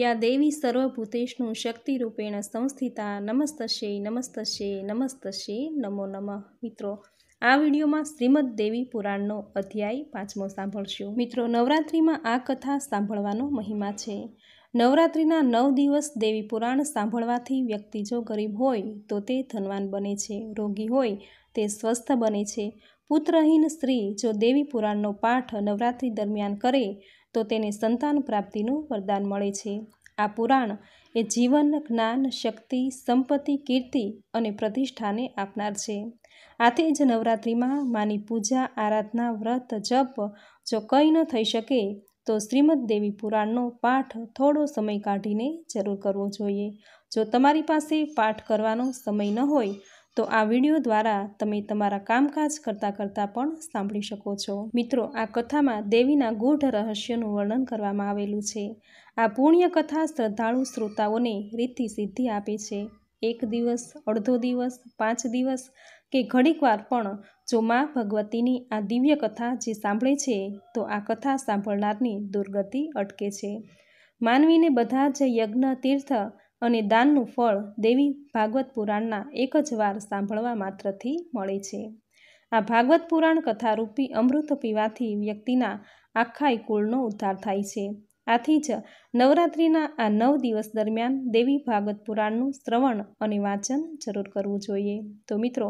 યા દેવી સર્વભૂતેશનું શક્તિરૂપેણ સંસ્થિતા નમસ્તશે નમસ્તશે નમસ્તશે નમો નમઃ મિત્રો આ વિડીયોમાં શ્રીમદ દેવી પુરાણનો અધ્યાય પાંચમો સાંભળશું મિત્રો નવરાત્રિમાં આ કથા સાંભળવાનો મહિમા છે નવરાત્રિના નવ દિવસ દેવી પુરાણ સાંભળવાથી વ્યક્તિ જો ગરીબ હોય તો તે ધનવાન બને છે રોગી હોય તે સ્વસ્થ બને છે પુત્રહીન સ્ત્રી જો દેવી પુરાણનો પાઠ નવરાત્રિ દરમિયાન કરે તો તેને સંતાન પ્રાપ્તિનું વરદાન મળે છે આ પુરાણ એ જીવન જ્ઞાન શક્તિ સંપત્તિ કીર્તિ અને પ્રતિષ્ઠાને આપનાર છે આથી જ નવરાત્રિમાં માની પૂજા આરાધના વ્રત જપ જો કંઈ ન થઈ શકે તો શ્રીમદ દેવી પુરાણનો પાઠ થોડો સમય કાઢીને જરૂર કરવો જોઈએ જો તમારી પાસે પાઠ કરવાનો સમય ન હોય તો આ વિડીયો દ્વારા તમે તમારા કામકાજ કરતાં કરતાં પણ સાંભળી શકો છો મિત્રો આ કથામાં દેવીના ગૂઢ રહસ્યનું વર્ણન કરવામાં આવેલું છે આ પુણ્ય કથા શ્રદ્ધાળુ શ્રોતાઓને રીતિ સિદ્ધિ આપે છે એક દિવસ અડધો દિવસ પાંચ દિવસ કે ઘડીકવાર પણ જો મા ભગવતીની આ દિવ્ય કથા જે સાંભળે છે તો આ કથા સાંભળનારની દુર્ગતિ અટકે છે માનવીને બધા જ યજ્ઞ તીર્થ અને દાનનું ફળ દેવી ભાગવત પુરાણના એક જ વાર સાંભળવા માત્રથી મળે છે આ ભાગવત પુરાણ કથારૂપી અમૃત પીવાથી વ્યક્તિના આખાય કુળનો ઉદ્ધાર થાય છે આથી જ નવરાત્રિના આ નવ દિવસ દરમિયાન દેવી ભાગવત પુરાણનું શ્રવણ અને વાંચન જરૂર કરવું જોઈએ તો મિત્રો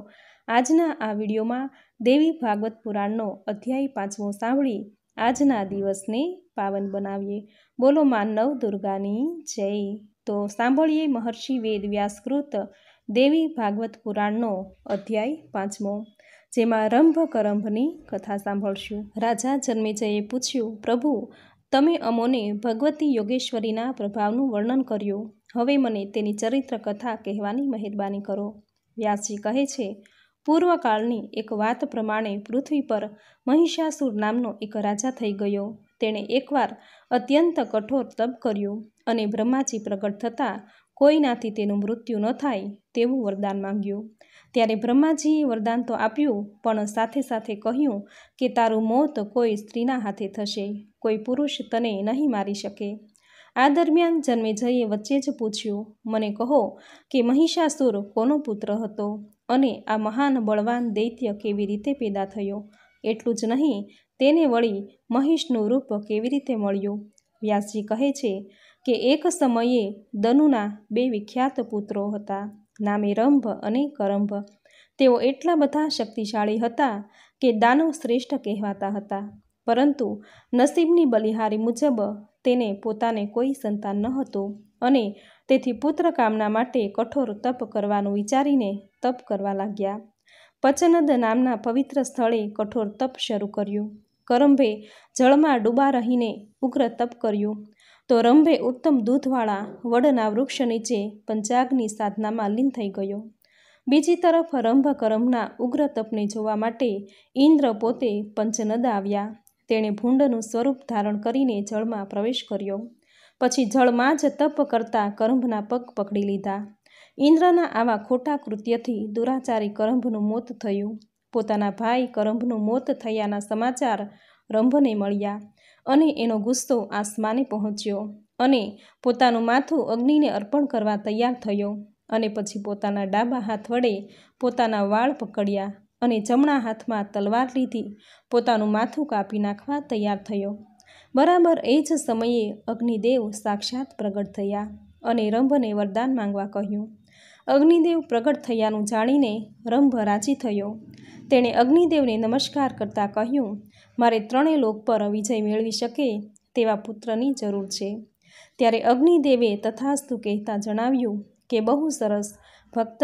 આજના આ વિડીયોમાં દેવી ભાગવત પુરાણનો અધ્યાય પાંચમો સાંભળી આજના દિવસને પાવન બનાવીએ બોલો માં નવ દુર્ગાની જય તો સાંભળીએ મહર્ષિ વેદ વેદવ્યાસકૃત દેવી ભાગવત પુરાણનો અધ્યાય પાંચમો જેમાં રંભ કરંભની કથા સાંભળશું રાજા જન્મેજયે પૂછ્યું પ્રભુ તમે અમોને ભગવતી યોગેશ્વરીના પ્રભાવનું વર્ણન કર્યું હવે મને તેની ચરિત્ર કથા કહેવાની મહેરબાની કરો વ્યાસજી કહે છે પૂર્વકાળની એક વાત પ્રમાણે પૃથ્વી પર મહિષાસુર નામનો એક રાજા થઈ ગયો તેણે એકવાર અત્યંત કઠોર તપ કર્યું અને બ્રહ્માજી પ્રગટ થતાં કોઈનાથી તેનું મૃત્યુ ન થાય તેવું વરદાન માંગ્યું ત્યારે બ્રહ્માજીએ વરદાન તો આપ્યું પણ સાથે સાથે કહ્યું કે તારું મોત કોઈ સ્ત્રીના હાથે થશે કોઈ પુરુષ તને નહીં મારી શકે આ દરમિયાન જન્મેજયે વચ્ચે જ પૂછ્યું મને કહો કે મહિષાસુર કોનો પુત્ર હતો અને આ મહાન બળવાન દૈત્ય કેવી રીતે પેદા થયો એટલું જ નહીં તેને વળી મહિષનું રૂપ કેવી રીતે મળ્યું વ્યાસજી કહે છે કે એક સમયે દનુના બે વિખ્યાત પુત્રો હતા નામે રંભ અને કરંભ તેઓ એટલા બધા શક્તિશાળી હતા કે દાનવ શ્રેષ્ઠ કહેવાતા હતા પરંતુ નસીબની બલિહારી મુજબ તેને પોતાને કોઈ સંતાન ન હતું અને તેથી પુત્ર કામના માટે કઠોર તપ કરવાનું વિચારીને તપ કરવા લાગ્યા પચનદ નામના પવિત્ર સ્થળે કઠોર તપ શરૂ કર્યું કરંભે જળમાં ડૂબા રહીને ઉગ્ર તપ કર્યું તો રંભે ઉત્તમ દૂધવાળા વડના વૃક્ષ નીચે પંચાગની સાધનામાં લીન થઈ ગયો બીજી તરફ રંભ કરમના ઉગ્ર તપને જોવા માટે ઇન્દ્ર પોતે પંચનદ આવ્યા તેણે ભૂંડનું સ્વરૂપ ધારણ કરીને જળમાં પ્રવેશ કર્યો પછી જળમાં જ તપ કરતા કરંભના પગ પકડી લીધા ઇન્દ્રના આવા ખોટા કૃત્યથી દુરાચારી કરંભનું મોત થયું પોતાના ભાઈ કરંભનું મોત થયાના સમાચાર રંભને મળ્યા અને એનો ગુસ્સો આસમાને પહોંચ્યો અને પોતાનું માથું અગ્નિને અર્પણ કરવા તૈયાર થયો અને પછી પોતાના ડાબા હાથ વડે પોતાના વાળ પકડ્યા અને જમણા હાથમાં તલવાર લીધી પોતાનું માથું કાપી નાખવા તૈયાર થયો બરાબર એ જ સમયે અગ્નિદેવ સાક્ષાત પ્રગટ થયા અને રંભને વરદાન માંગવા કહ્યું અગ્નિદેવ પ્રગટ થયાનું જાણીને રંભ રાજી થયો તેણે અગ્નિદેવને નમસ્કાર કરતાં કહ્યું મારે ત્રણેય લોક પર વિજય મેળવી શકે તેવા પુત્રની જરૂર છે ત્યારે અગ્નિદેવે તથાસ્તુ કહેતા જણાવ્યું કે બહુ સરસ ભક્ત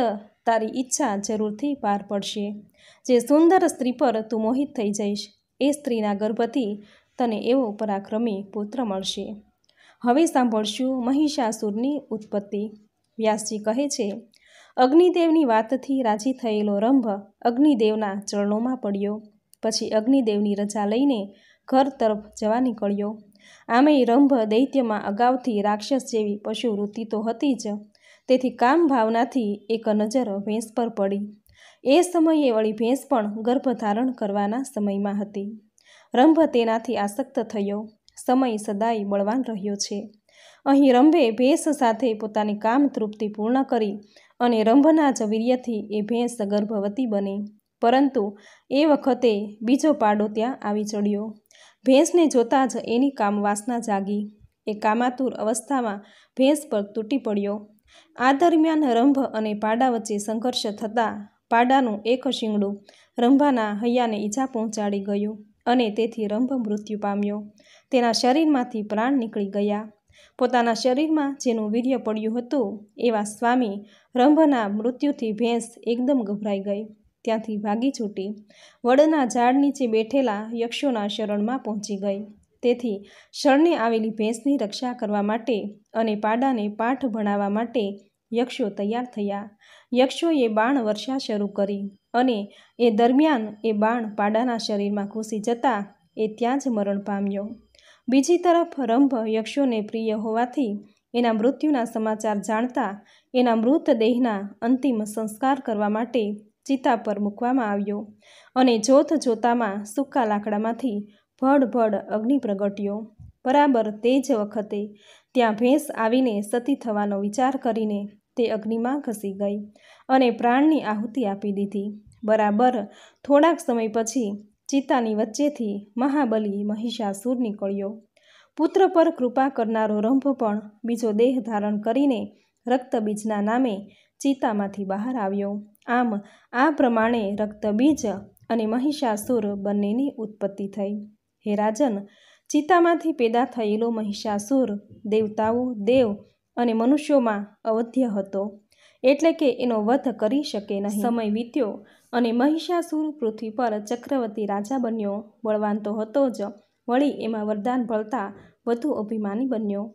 તારી ઈચ્છા જરૂરથી પાર પડશે જે સુંદર સ્ત્રી પર તું મોહિત થઈ જઈશ એ સ્ત્રીના ગર્ભથી તને એવો પરાક્રમી પુત્ર મળશે હવે સાંભળશું મહિષાસુરની ઉત્પત્તિ વ્યાસજી કહે છે અગ્નિદેવની વાતથી રાજી થયેલો રંભ અગ્નિદેવના ચરણોમાં પડ્યો પછી અગ્નિદેવની રજા લઈને ઘર તરફ જવા નીકળ્યો આમેય રંભ દૈત્યમાં અગાઉથી રાક્ષસ જેવી પશુ વૃત્તિ તો હતી જ તેથી કામ ભાવનાથી એક નજર ભેંસ પર પડી એ સમયે વળી ભેંસ પણ ગર્ભ ધારણ કરવાના સમયમાં હતી રંભ તેનાથી આસક્ત થયો સમય સદાય બળવાન રહ્યો છે અહીં રંભે ભેંસ સાથે પોતાની કામ તૃપ્તિ પૂર્ણ કરી અને રંભના જ વીર્યથી એ ભેંસ ગર્ભવતી બની પરંતુ એ વખતે બીજો પાડો ત્યાં આવી ચડ્યો ભેંસને જોતાં જ એની કામવાસના જાગી એ કામાતુર અવસ્થામાં ભેંસ પર તૂટી પડ્યો આ દરમિયાન રંભ અને પાડા વચ્ચે સંઘર્ષ થતાં પાડાનું એક શિંગડું રંભાના હૈયાને ઈજા પહોંચાડી ગયું અને તેથી રંભ મૃત્યુ પામ્યો તેના શરીરમાંથી પ્રાણ નીકળી ગયા પોતાના શરીરમાં જેનું વીર્ય પડ્યું હતું એવા સ્વામી રંભના મૃત્યુથી ભેંસ એકદમ ગભરાઈ ગઈ ત્યાંથી ભાગી છૂટી વડના ઝાડ નીચે બેઠેલા યક્ષોના શરણમાં પહોંચી ગઈ તેથી શરણે આવેલી ભેંસની રક્ષા કરવા માટે અને પાડાને પાઠ ભણાવવા માટે યક્ષો તૈયાર થયા યક્ષોએ બાણ વર્ષા શરૂ કરી અને એ દરમિયાન એ બાણ પાડાના શરીરમાં ઘૂસી જતા એ ત્યાં જ મરણ પામ્યો બીજી તરફ રંભ યક્ષોને પ્રિય હોવાથી એના મૃત્યુના સમાચાર જાણતા એના મૃતદેહના અંતિમ સંસ્કાર કરવા માટે ચિતા પર મૂકવામાં આવ્યો અને જોત જોતામાં સૂકા લાકડામાંથી ભડભડ અગ્નિ પ્રગટ્યો બરાબર તે જ વખતે ત્યાં ભેંસ આવીને સતી થવાનો વિચાર કરીને તે અગ્નિમાં ઘસી ગઈ અને પ્રાણની આહુતિ આપી દીધી બરાબર થોડાક સમય પછી ચિતાની વચ્ચેથી મહાબલી મહિષાસુર નીકળ્યો પુત્ર પર કૃપા કરનારો રંભ પણ બીજો દેહ ધારણ કરીને રક્તબીજના નામે ચિતામાંથી બહાર આવ્યો આમ આ પ્રમાણે રક્તબીજ અને મહિષાસુર બંનેની ઉત્પત્તિ થઈ હે રાજન ચિતામાંથી પેદા થયેલો મહિષાસુર દેવતાઓ દેવ અને મનુષ્યોમાં અવધ્ય હતો એટલે કે એનો વધ કરી શકે નહીં સમય વીત્યો અને મહિષાસુર પૃથ્વી પર ચક્રવર્તી રાજા બન્યો બળવાન તો હતો જ વળી એમાં વરદાન ભળતા વધુ અભિમાની બન્યો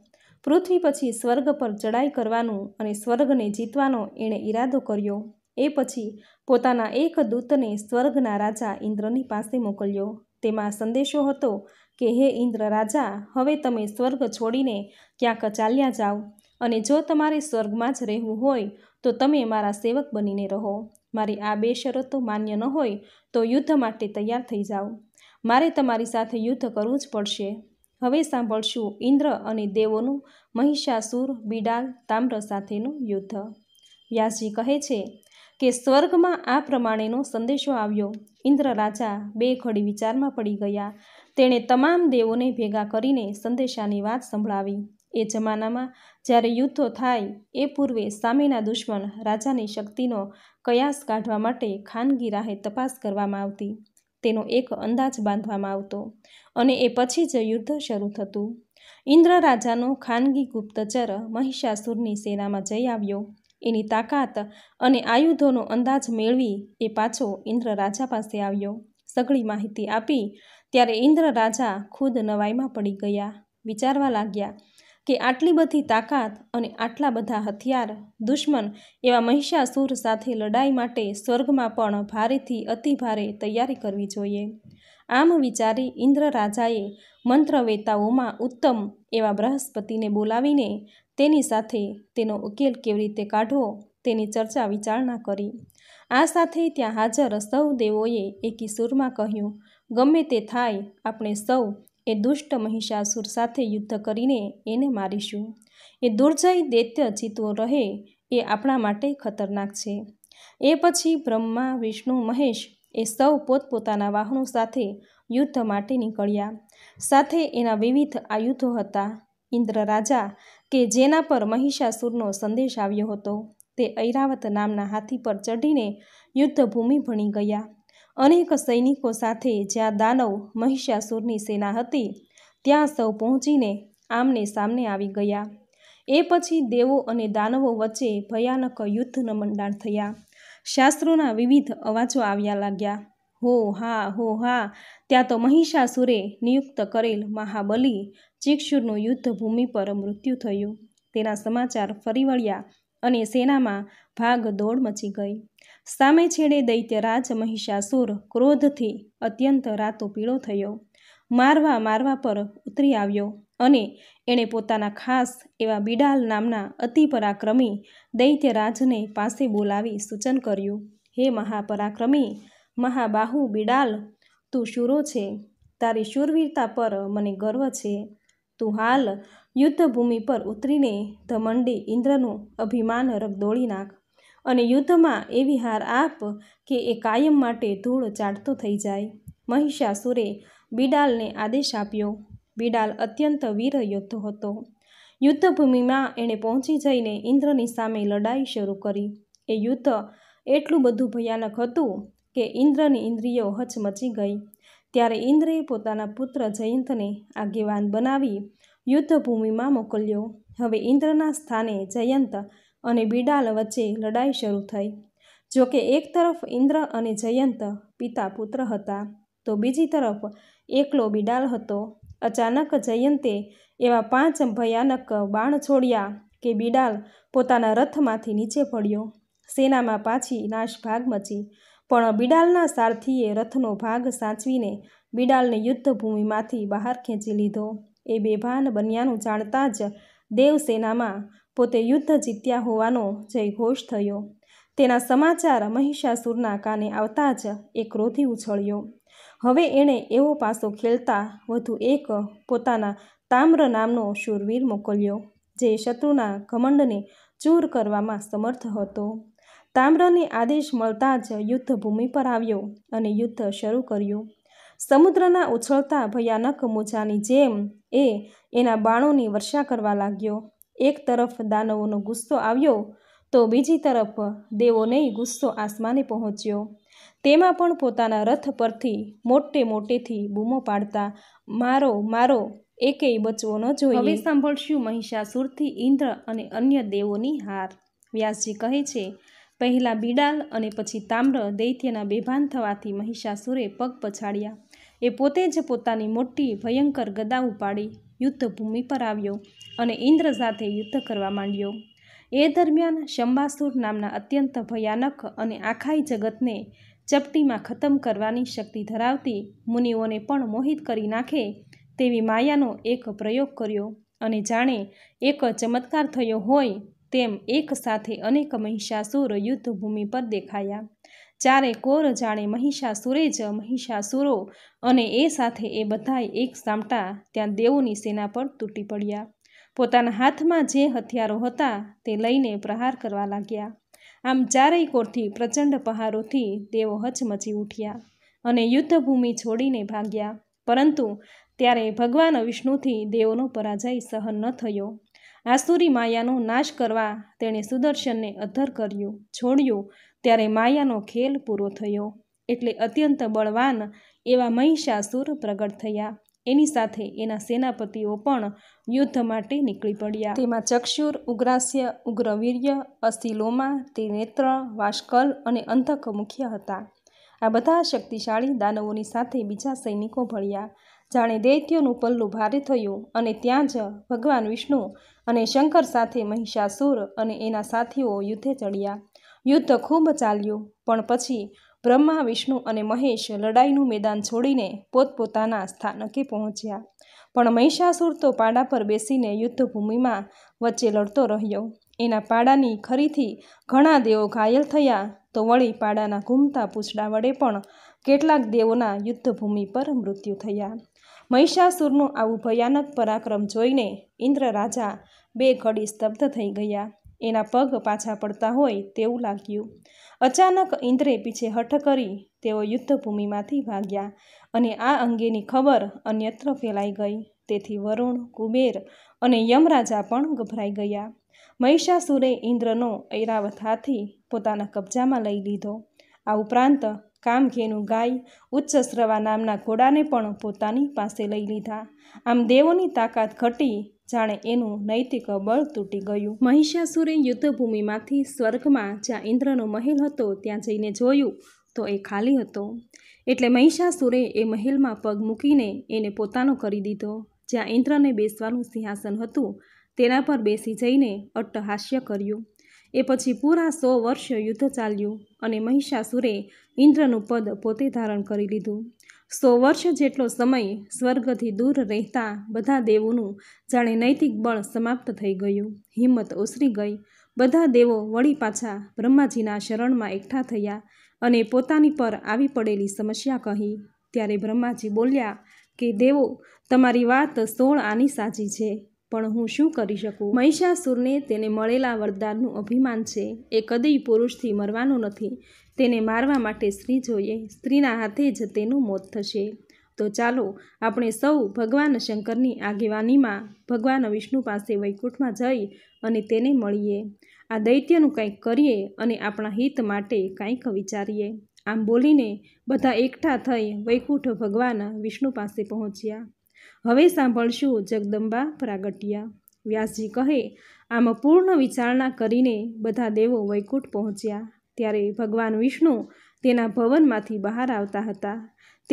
પૃથ્વી પછી સ્વર્ગ પર ચડાઈ કરવાનું અને સ્વર્ગને જીતવાનો એણે ઈરાદો કર્યો એ પછી પોતાના એક દૂતને સ્વર્ગના રાજા ઇન્દ્રની પાસે મોકલ્યો તેમાં સંદેશો હતો કે હે ઇન્દ્ર રાજા હવે તમે સ્વર્ગ છોડીને ક્યાંક ચાલ્યા જાઓ અને જો તમારે સ્વર્ગમાં જ રહેવું હોય તો તમે મારા સેવક બનીને રહો મારી આ બે શરતો માન્ય ન હોય તો યુદ્ધ માટે તૈયાર થઈ જાઓ મારે તમારી સાથે યુદ્ધ કરવું જ પડશે હવે સાંભળશું ઇન્દ્ર અને દેવોનું મહિષાસુર બિડાલ તામ્ર સાથેનું યુદ્ધ વ્યાસજી કહે છે કે સ્વર્ગમાં આ પ્રમાણેનો સંદેશો આવ્યો ઇન્દ્ર રાજા બે ઘડી વિચારમાં પડી ગયા તેણે તમામ દેવોને ભેગા કરીને સંદેશાની વાત સંભળાવી એ જમાનામાં જ્યારે યુદ્ધો થાય એ પૂર્વે સામેના દુશ્મન રાજાની શક્તિનો કયાસ કાઢવા માટે ખાનગી રાહે તપાસ કરવામાં આવતી તેનો એક અંદાજ બાંધવામાં આવતો અને એ પછી જ યુદ્ધ શરૂ થતું ઇન્દ્ર રાજાનો ખાનગી ગુપ્તચર મહિષાસુરની સેનામાં જઈ આવ્યો એની તાકાત અને આયુધોનો અંદાજ મેળવી એ પાછો ઇન્દ્ર રાજા પાસે આવ્યો સઘળી માહિતી આપી ત્યારે ઇન્દ્ર રાજા ખુદ નવાઈમાં પડી ગયા વિચારવા લાગ્યા કે આટલી બધી તાકાત અને આટલા બધા હથિયાર દુશ્મન એવા મહિષાસુર સાથે લડાઈ માટે સ્વર્ગમાં પણ ભારેથી અતિ ભારે તૈયારી કરવી જોઈએ આમ વિચારી ઇન્દ્ર રાજાએ મંત્રવેતાઓમાં ઉત્તમ એવા બૃહસ્પતિને બોલાવીને તેની સાથે તેનો ઉકેલ કેવી રીતે કાઢવો તેની ચર્ચા વિચારણા કરી આ સાથે ત્યાં હાજર સૌ દેવોએ એકી સૂરમાં કહ્યું ગમે તે થાય આપણે સૌ એ દુષ્ટ મહિષાસુર સાથે યુદ્ધ કરીને એને મારીશું એ દુર્જય દૈત્ય જીતવો રહે એ આપણા માટે ખતરનાક છે એ પછી બ્રહ્મા વિષ્ણુ મહેશ એ સૌ પોતપોતાના વાહનો સાથે યુદ્ધ માટે નીકળ્યા સાથે એના વિવિધ આયુધો હતા ઇન્દ્ર રાજા કે જેના પર મહિષાસુરનો સંદેશ આવ્યો હતો તે ઐરાવત નામના હાથી પર ચઢીને યુદ્ધભૂમિ ભણી ગયા અનેક સૈનિકો સાથે જ્યાં દાનવ મહિષાસુરની સેના હતી ત્યાં સૌ પહોંચીને આમને સામને આવી ગયા એ પછી દેવો અને દાનવો વચ્ચે ભયાનક યુદ્ધ નમંડાણ થયા શાસ્ત્રોના વિવિધ અવાજો આવ્યા લાગ્યા હો હા હો હા ત્યાં તો મહિષાસુરે નિયુક્ત કરેલ મહાબલી ચિક્ષુરનું યુદ્ધભૂમિ પર મૃત્યુ થયું તેના સમાચાર ફરી વળ્યા અને સેનામાં ભાગ દોડ મચી ગઈ સામે છેડે દૈત્યરાજ મહિષાસુર ક્રોધથી અત્યંત રાતો પીળો થયો મારવા મારવા પર ઉતરી આવ્યો અને એણે પોતાના ખાસ એવા બિડાલ નામના અતિ પરાક્રમી દૈત્યરાજને પાસે બોલાવી સૂચન કર્યું હે મહાપરાક્રમી મહાબાહુ બિડાલ તું શૂરો છે તારી શૂરવીરતા પર મને ગર્વ છે તું હાલ યુદ્ધભૂમિ પર ઉતરીને ધમંડી ઇન્દ્રનું અભિમાન રગદોળી નાખ અને યુદ્ધમાં એવી હાર આપ કે એ કાયમ માટે ધૂળ ચાટતો થઈ જાય મહિષાસુરે બિડાલને આદેશ આપ્યો બિડાલ અત્યંત વીર યોદ્ધો હતો યુદ્ધભૂમિમાં એણે પહોંચી જઈને ઇન્દ્રની સામે લડાઈ શરૂ કરી એ યુદ્ધ એટલું બધું ભયાનક હતું કે ઇન્દ્રની ઇન્દ્રિયો હચમચી ગઈ ત્યારે ઇન્દ્રએ પોતાના પુત્ર જયંતને આગેવાન બનાવી યુદ્ધભૂમિમાં મોકલ્યો હવે ઇન્દ્રના સ્થાને જયંત અને બિડાલ વચ્ચે લડાઈ શરૂ થઈ જોકે એક તરફ ઇન્દ્ર અને જયંત પિતા પુત્ર હતા તો બીજી તરફ એકલો બિડાલ હતો અચાનક જયંતે એવા પાંચ ભયાનક બાણ છોડ્યા કે બિડાલ પોતાના રથમાંથી નીચે પડ્યો સેનામાં પાછી નાશભાગ મચી પણ બિડાલના સારથીએ રથનો ભાગ સાચવીને બિડાલને યુદ્ધભૂમિમાંથી બહાર ખેંચી લીધો એ બેભાન બન્યાનું જાણતા જ દેવસેનામાં પોતે યુદ્ધ જીત્યા હોવાનો જયઘોષ થયો તેના સમાચાર મહિષાસુરના કાને આવતા જ એ ક્રોધી ઉછળ્યો હવે એણે એવો પાસો ખેલતા વધુ એક પોતાના તામ્ર નામનો શૂરવીર મોકલ્યો જે શત્રુના ઘમંડને ચૂર કરવામાં સમર્થ હતો તામ્રને આદેશ મળતા જ યુદ્ધ ભૂમિ પર આવ્યો અને યુદ્ધ શરૂ કર્યું સમુદ્રના ઉછળતા ભયાનક મોજાની જેમ એ એના બાણોની વર્ષા કરવા લાગ્યો એક તરફ દાનવોનો ગુસ્સો આવ્યો તો બીજી તરફ દેવોને ગુસ્સો આસમાને પહોંચ્યો તેમાં પણ પોતાના રથ પરથી મોટે મોટેથી બૂમો પાડતા મારો મારો એકેય બચવો ન જોઈએ હવે સાંભળશું મહિષાસુરથી ઇન્દ્ર અને અન્ય દેવોની હાર વ્યાસજી કહે છે પહેલાં બિડાલ અને પછી તામ્ર દૈત્યના બેભાન થવાથી મહિષાસુરે પગ પછાડ્યા એ પોતે જ પોતાની મોટી ભયંકર ગદા ઉપાડી યુદ્ધભૂમિ પર આવ્યો અને ઇન્દ્ર સાથે યુદ્ધ કરવા માંડ્યો એ દરમિયાન શંબાસુર નામના અત્યંત ભયાનક અને આખાઈ જગતને ચપટીમાં ખતમ કરવાની શક્તિ ધરાવતી મુનિઓને પણ મોહિત કરી નાખે તેવી માયાનો એક પ્રયોગ કર્યો અને જાણે એક ચમત્કાર થયો હોય તેમ એક સાથે અનેક મહિષાસુર યુદ્ધભૂમિ પર દેખાયા ચારે કોર જાણે મહિષાસુરે જ મહિષાસુરો અને એ સાથે એ બધાએ એક સામટા ત્યાં દેવોની સેના પર તૂટી પડ્યા પોતાના હાથમાં જે હથિયારો હતા તે લઈને પ્રહાર કરવા લાગ્યા આમ ચારેય કોરથી પ્રચંડ પહારોથી દેવો હચમચી ઉઠ્યા અને યુદ્ધભૂમિ છોડીને ભાગ્યા પરંતુ ત્યારે ભગવાન વિષ્ણુથી દેવોનો પરાજય સહન ન થયો આસુરી માયાનો નાશ કરવા તેણે સુદર્શનને અધર કર્યો છોડ્યો ત્યારે માયાનો ખેલ પૂરો થયો એટલે અત્યંત બળવાન એવા મહિષાસુર પ્રગટ થયા એની સાથે એના સેનાપતિઓ પણ યુદ્ધ માટે નીકળી પડ્યા તેમાં ચક્ષુર ઉગ્રાસ્ય ઉગ્રવીર્ય અસિલોમા ત્રિનેત્ર વાષ્કલ અને અંધક મુખ્ય હતા આ બધા શક્તિશાળી દાનવોની સાથે બીજા સૈનિકો ભળ્યા જાણે દૈત્યોનું પલ્લું ભારે થયું અને ત્યાં જ ભગવાન વિષ્ણુ અને શંકર સાથે મહિષાસુર અને એના સાથીઓ યુદ્ધે ચડ્યા યુદ્ધ ખૂબ ચાલ્યું પણ પછી બ્રહ્મા વિષ્ણુ અને મહેશ લડાઈનું મેદાન છોડીને પોતપોતાના સ્થાનકે પહોંચ્યા પણ મહિષાસુર તો પાડા પર બેસીને યુદ્ધભૂમિમાં વચ્ચે લડતો રહ્યો એના પાડાની ખરીથી ઘણા દેવો ઘાયલ થયા તો વળી પાડાના ઘૂમતા પૂછડા વડે પણ કેટલાક દેવોના યુદ્ધભૂમિ પર મૃત્યુ થયા મહિષાસુરનું આવું ભયાનક પરાક્રમ જોઈને ઇન્દ્ર રાજા બે ઘડી સ્તબ્ધ થઈ ગયા એના પગ પાછા પડતા હોય તેવું લાગ્યું અચાનક ઇન્દ્રે પીછે હઠ કરી તેઓ યુદ્ધભૂમિમાંથી ભાગ્યા અને આ અંગેની ખબર અન્યત્ર ફેલાઈ ગઈ તેથી વરુણ કુબેર અને યમરાજા પણ ગભરાઈ ગયા મહિષાસુરે ઇન્દ્રનો ઐરાવત હાથી પોતાના કબજામાં લઈ લીધો આ ઉપરાંત કામઘેનું ગાય ઉચ્ચસ્રવા નામના ઘોડાને પણ પોતાની પાસે લઈ લીધા આમ દેવોની તાકાત ઘટી જાણે એનું નૈતિક બળ તૂટી ગયું મહિષાસુરે યુદ્ધભૂમિમાંથી સ્વર્ગમાં જ્યાં ઇન્દ્રનો મહેલ હતો ત્યાં જઈને જોયું તો એ ખાલી હતો એટલે મહિષાસુરે એ મહેલમાં પગ મૂકીને એને પોતાનો કરી દીધો જ્યાં ઇન્દ્રને બેસવાનું સિંહાસન હતું તેના પર બેસી જઈને અટ્ટહાસ્ય કર્યું એ પછી પૂરા સો વર્ષ યુદ્ધ ચાલ્યું અને મહિષાસુરે ઇન્દ્રનું પદ પોતે ધારણ કરી લીધું સો વર્ષ જેટલો સમય સ્વર્ગથી દૂર રહેતા બધા દેવોનું જાણે નૈતિક બળ સમાપ્ત થઈ ગયું હિંમત ઓસરી ગઈ બધા દેવો વળી પાછા બ્રહ્માજીના શરણમાં એકઠા થયા અને પોતાની પર આવી પડેલી સમસ્યા કહી ત્યારે બ્રહ્માજી બોલ્યા કે દેવો તમારી વાત સોળ આની સાચી છે પણ હું શું કરી શકું મહિષાસુરને તેને મળેલા વરદાનનું અભિમાન છે એ કદી પુરુષથી મરવાનું નથી તેને મારવા માટે સ્ત્રી જોઈએ સ્ત્રીના હાથે જ તેનું મોત થશે તો ચાલો આપણે સૌ ભગવાન શંકરની આગેવાનીમાં ભગવાન વિષ્ણુ પાસે વૈકુંઠમાં જઈ અને તેને મળીએ આ દૈત્યનું કંઈક કરીએ અને આપણા હિત માટે કંઈક વિચારીએ આમ બોલીને બધા એકઠા થઈ વૈકુંઠ ભગવાન વિષ્ણુ પાસે પહોંચ્યા હવે સાંભળશું જગદંબા પ્રાગટ્યા વ્યાસજી કહે આમ પૂર્ણ વિચારણા કરીને બધા દેવો વૈકુંઠ પહોંચ્યા ત્યારે ભગવાન વિષ્ણુ તેના ભવનમાંથી બહાર આવતા હતા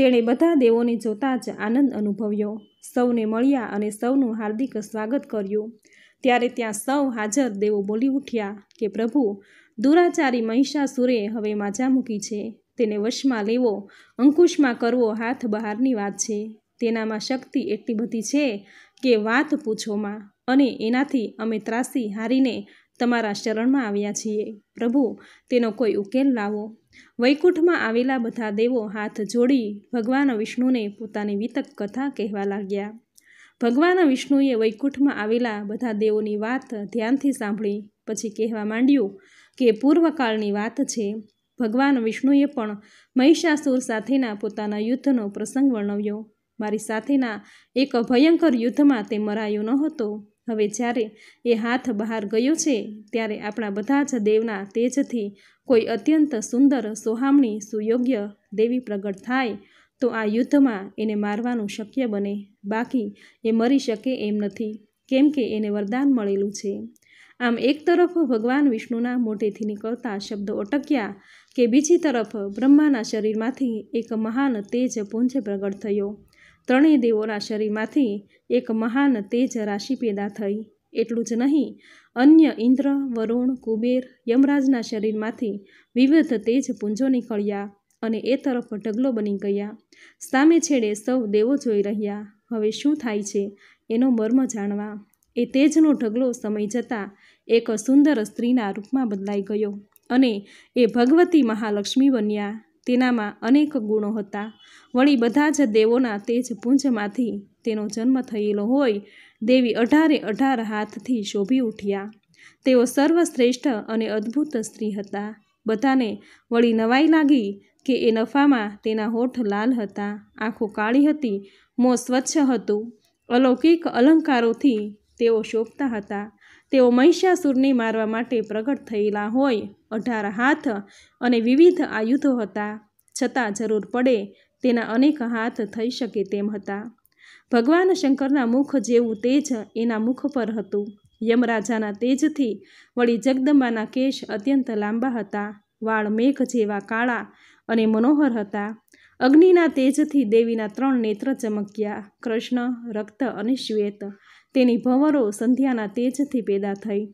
તેણે બધા દેવોને જોતાં જ આનંદ અનુભવ્યો સૌને મળ્યા અને સૌનું હાર્દિક સ્વાગત કર્યું ત્યારે ત્યાં સૌ હાજર દેવો બોલી ઉઠ્યા કે પ્રભુ દુરાચારી મહિષાસુરે હવે માજા મૂકી છે તેને વશમાં લેવો અંકુશમાં કરવો હાથ બહારની વાત છે તેનામાં શક્તિ એટલી બધી છે કે વાત પૂછોમાં અને એનાથી અમે ત્રાસી હારીને તમારા શરણમાં આવ્યા છીએ પ્રભુ તેનો કોઈ ઉકેલ લાવો વૈકુંઠમાં આવેલા બધા દેવો હાથ જોડી ભગવાન વિષ્ણુને પોતાની વિતક કથા કહેવા લાગ્યા ભગવાન વિષ્ણુએ વૈકુંઠમાં આવેલા બધા દેવોની વાત ધ્યાનથી સાંભળી પછી કહેવા માંડ્યું કે પૂર્વકાળની વાત છે ભગવાન વિષ્ણુએ પણ મહિષાસુર સાથેના પોતાના યુદ્ધનો પ્રસંગ વર્ણવ્યો મારી સાથેના એક ભયંકર યુદ્ધમાં તે મરાયો ન હતો હવે જ્યારે એ હાથ બહાર ગયો છે ત્યારે આપણા બધા જ દેવના તેજથી કોઈ અત્યંત સુંદર સોહામણી સુયોગ્ય દેવી પ્રગટ થાય તો આ યુદ્ધમાં એને મારવાનું શક્ય બને બાકી એ મરી શકે એમ નથી કેમ કે એને વરદાન મળેલું છે આમ એક તરફ ભગવાન વિષ્ણુના મોઢેથી નીકળતા શબ્દો અટક્યા કે બીજી તરફ બ્રહ્માના શરીરમાંથી એક મહાન તેજ પુંજ પ્રગટ થયો ત્રણેય દેવોના શરીરમાંથી એક મહાન તેજ રાશિ પેદા થઈ એટલું જ નહીં અન્ય ઇન્દ્ર વરુણ કુબેર યમરાજના શરીરમાંથી વિવિધ તેજ પુંજો નીકળ્યા અને એ તરફ ઢગલો બની ગયા સામે છેડે સૌ દેવો જોઈ રહ્યા હવે શું થાય છે એનો મર્મ જાણવા એ તેજનો ઢગલો સમય જતાં એક સુંદર સ્ત્રીના રૂપમાં બદલાઈ ગયો અને એ ભગવતી મહાલક્ષ્મી બન્યા તેનામાં અનેક ગુણો હતા વળી બધા જ દેવોના તેજ પુંજમાંથી તેનો જન્મ થયેલો હોય દેવી અઢારે અઢાર હાથથી શોભી ઉઠ્યા તેઓ સર્વશ્રેષ્ઠ અને અદ્ભુત સ્ત્રી હતા બધાને વળી નવાઈ લાગી કે એ નફામાં તેના હોઠ લાલ હતા આંખો કાળી હતી મોં સ્વચ્છ હતું અલૌકિક અલંકારોથી તેઓ શોભતા હતા તેઓ મહિષાસુરને મારવા માટે પ્રગટ થયેલા હોય અઢાર હાથ અને વિવિધ આયુધો હતા છતાં જરૂર પડે તેના અનેક હાથ થઈ શકે તેમ હતા ભગવાન શંકરના મુખ જેવું તેજ એના મુખ પર હતું યમરાજાના તેજથી વળી જગદંબાના કેશ અત્યંત લાંબા હતા વાળ મેઘ જેવા કાળા અને મનોહર હતા અગ્નિના તેજથી દેવીના ત્રણ નેત્ર ચમક્યા કૃષ્ણ રક્ત અને શ્વેત તેની ભંવરો સંધ્યાના તેજથી પેદા થઈ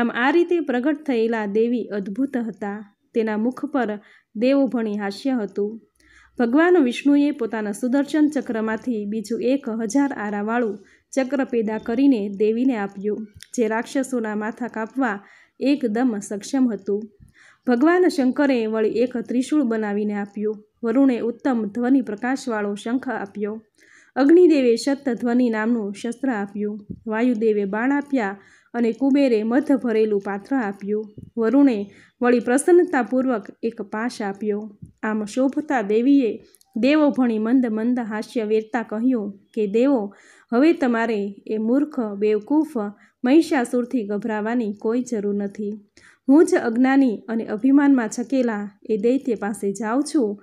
આમ આ રીતે પ્રગટ થયેલા દેવી અદ્ભુત હતા તેના મુખ પર દેવભણી હાસ્ય હતું ભગવાન વિષ્ણુએ પોતાના સુદર્શન ચક્રમાંથી બીજું એક હજાર આરાવાળું ચક્ર પેદા કરીને દેવીને આપ્યું જે રાક્ષસોના માથા કાપવા એકદમ સક્ષમ હતું ભગવાન શંકરે વળી એક ત્રિશૂળ બનાવીને આપ્યું વરુણે ઉત્તમ ધ્વનિ પ્રકાશવાળો શંખ આપ્યો અગ્નિદેવે ધ્વનિ નામનું શસ્ત્ર આપ્યું વાયુદેવે બાણ આપ્યા અને કુબેરે મધ ભરેલું પાત્ર આપ્યું વરુણે વળી પ્રસન્નતાપૂર્વક એક પાશ આપ્યો આમ શોભતા દેવીએ દેવો ભણી મંદ મંદ હાસ્ય વેરતા કહ્યું કે દેવો હવે તમારે એ મૂર્ખ બેવકૂફ મહિષાસુરથી ગભરાવાની કોઈ જરૂર નથી હું જ અજ્ઞાની અને અભિમાનમાં છકેલા એ દૈત્ય પાસે જાઉં છું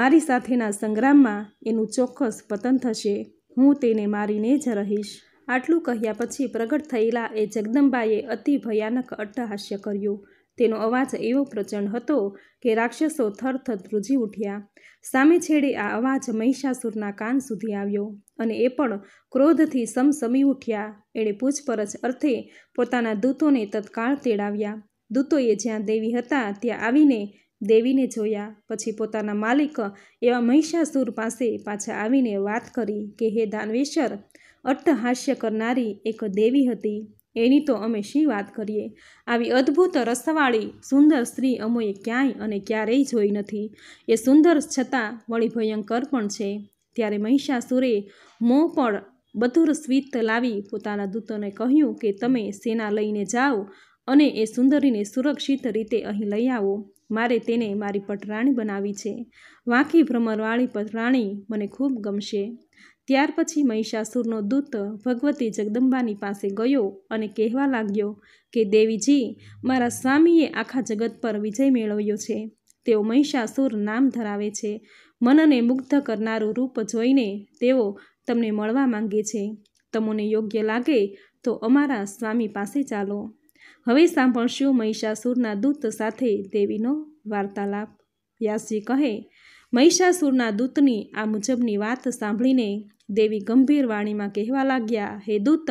મારી સાથેના સંગ્રામમાં એનું ચોક્કસ પતન થશે હું તેને મારીને જ રહીશ આટલું કહ્યા પછી પ્રગટ થયેલા એ જગદંબાએ અતિ ભયાનક અટ્ટહાસ્ય કર્યું તેનો અવાજ એવો પ્રચંડ હતો કે રાક્ષસો થરથ ધ્રુજી ઉઠ્યા સામે છેડે આ અવાજ મહિષાસુરના કાન સુધી આવ્યો અને એ પણ ક્રોધથી સમસમી ઉઠ્યા એણે પૂછપરછ અર્થે પોતાના દૂતોને તત્કાળ તેડાવ્યા દૂતોએ જ્યાં દેવી હતા ત્યાં આવીને દેવીને જોયા પછી પોતાના માલિક એવા મહિષાસુર પાસે પાછા આવીને વાત કરી કે હે દાનવેશ્વર અર્થહાસ્ય કરનારી એક દેવી હતી એની તો અમે શી વાત કરીએ આવી અદ્ભુત રસવાળી સુંદર સ્ત્રી અમોએ ક્યાંય અને ક્યારેય જોઈ નથી એ સુંદર છતાં વળી ભયંકર પણ છે ત્યારે મહિષાસુરે મોં પણ બધુર સ્વિત લાવી પોતાના દૂતોને કહ્યું કે તમે સેના લઈને જાઓ અને એ સુંદરીને સુરક્ષિત રીતે અહીં લઈ આવો મારે તેને મારી પટરાણી બનાવી છે વાંકી ભ્રમરવાળી પટરાણી મને ખૂબ ગમશે ત્યાર પછી મહિષાસુરનો દૂત ભગવતી જગદંબાની પાસે ગયો અને કહેવા લાગ્યો કે દેવીજી મારા સ્વામીએ આખા જગત પર વિજય મેળવ્યો છે તેઓ મહિષાસુર નામ ધરાવે છે મનને મુગ્ધ કરનારું રૂપ જોઈને તેઓ તમને મળવા માંગે છે તમને યોગ્ય લાગે તો અમારા સ્વામી પાસે ચાલો હવે સાંભળશું મહિષાસુરના દૂત સાથે દેવીનો વાર્તાલાપ વ્યાસજી કહે મહિષાસુરના દૂતની આ મુજબની વાત સાંભળીને દેવી ગંભીર વાણીમાં કહેવા લાગ્યા હે દૂત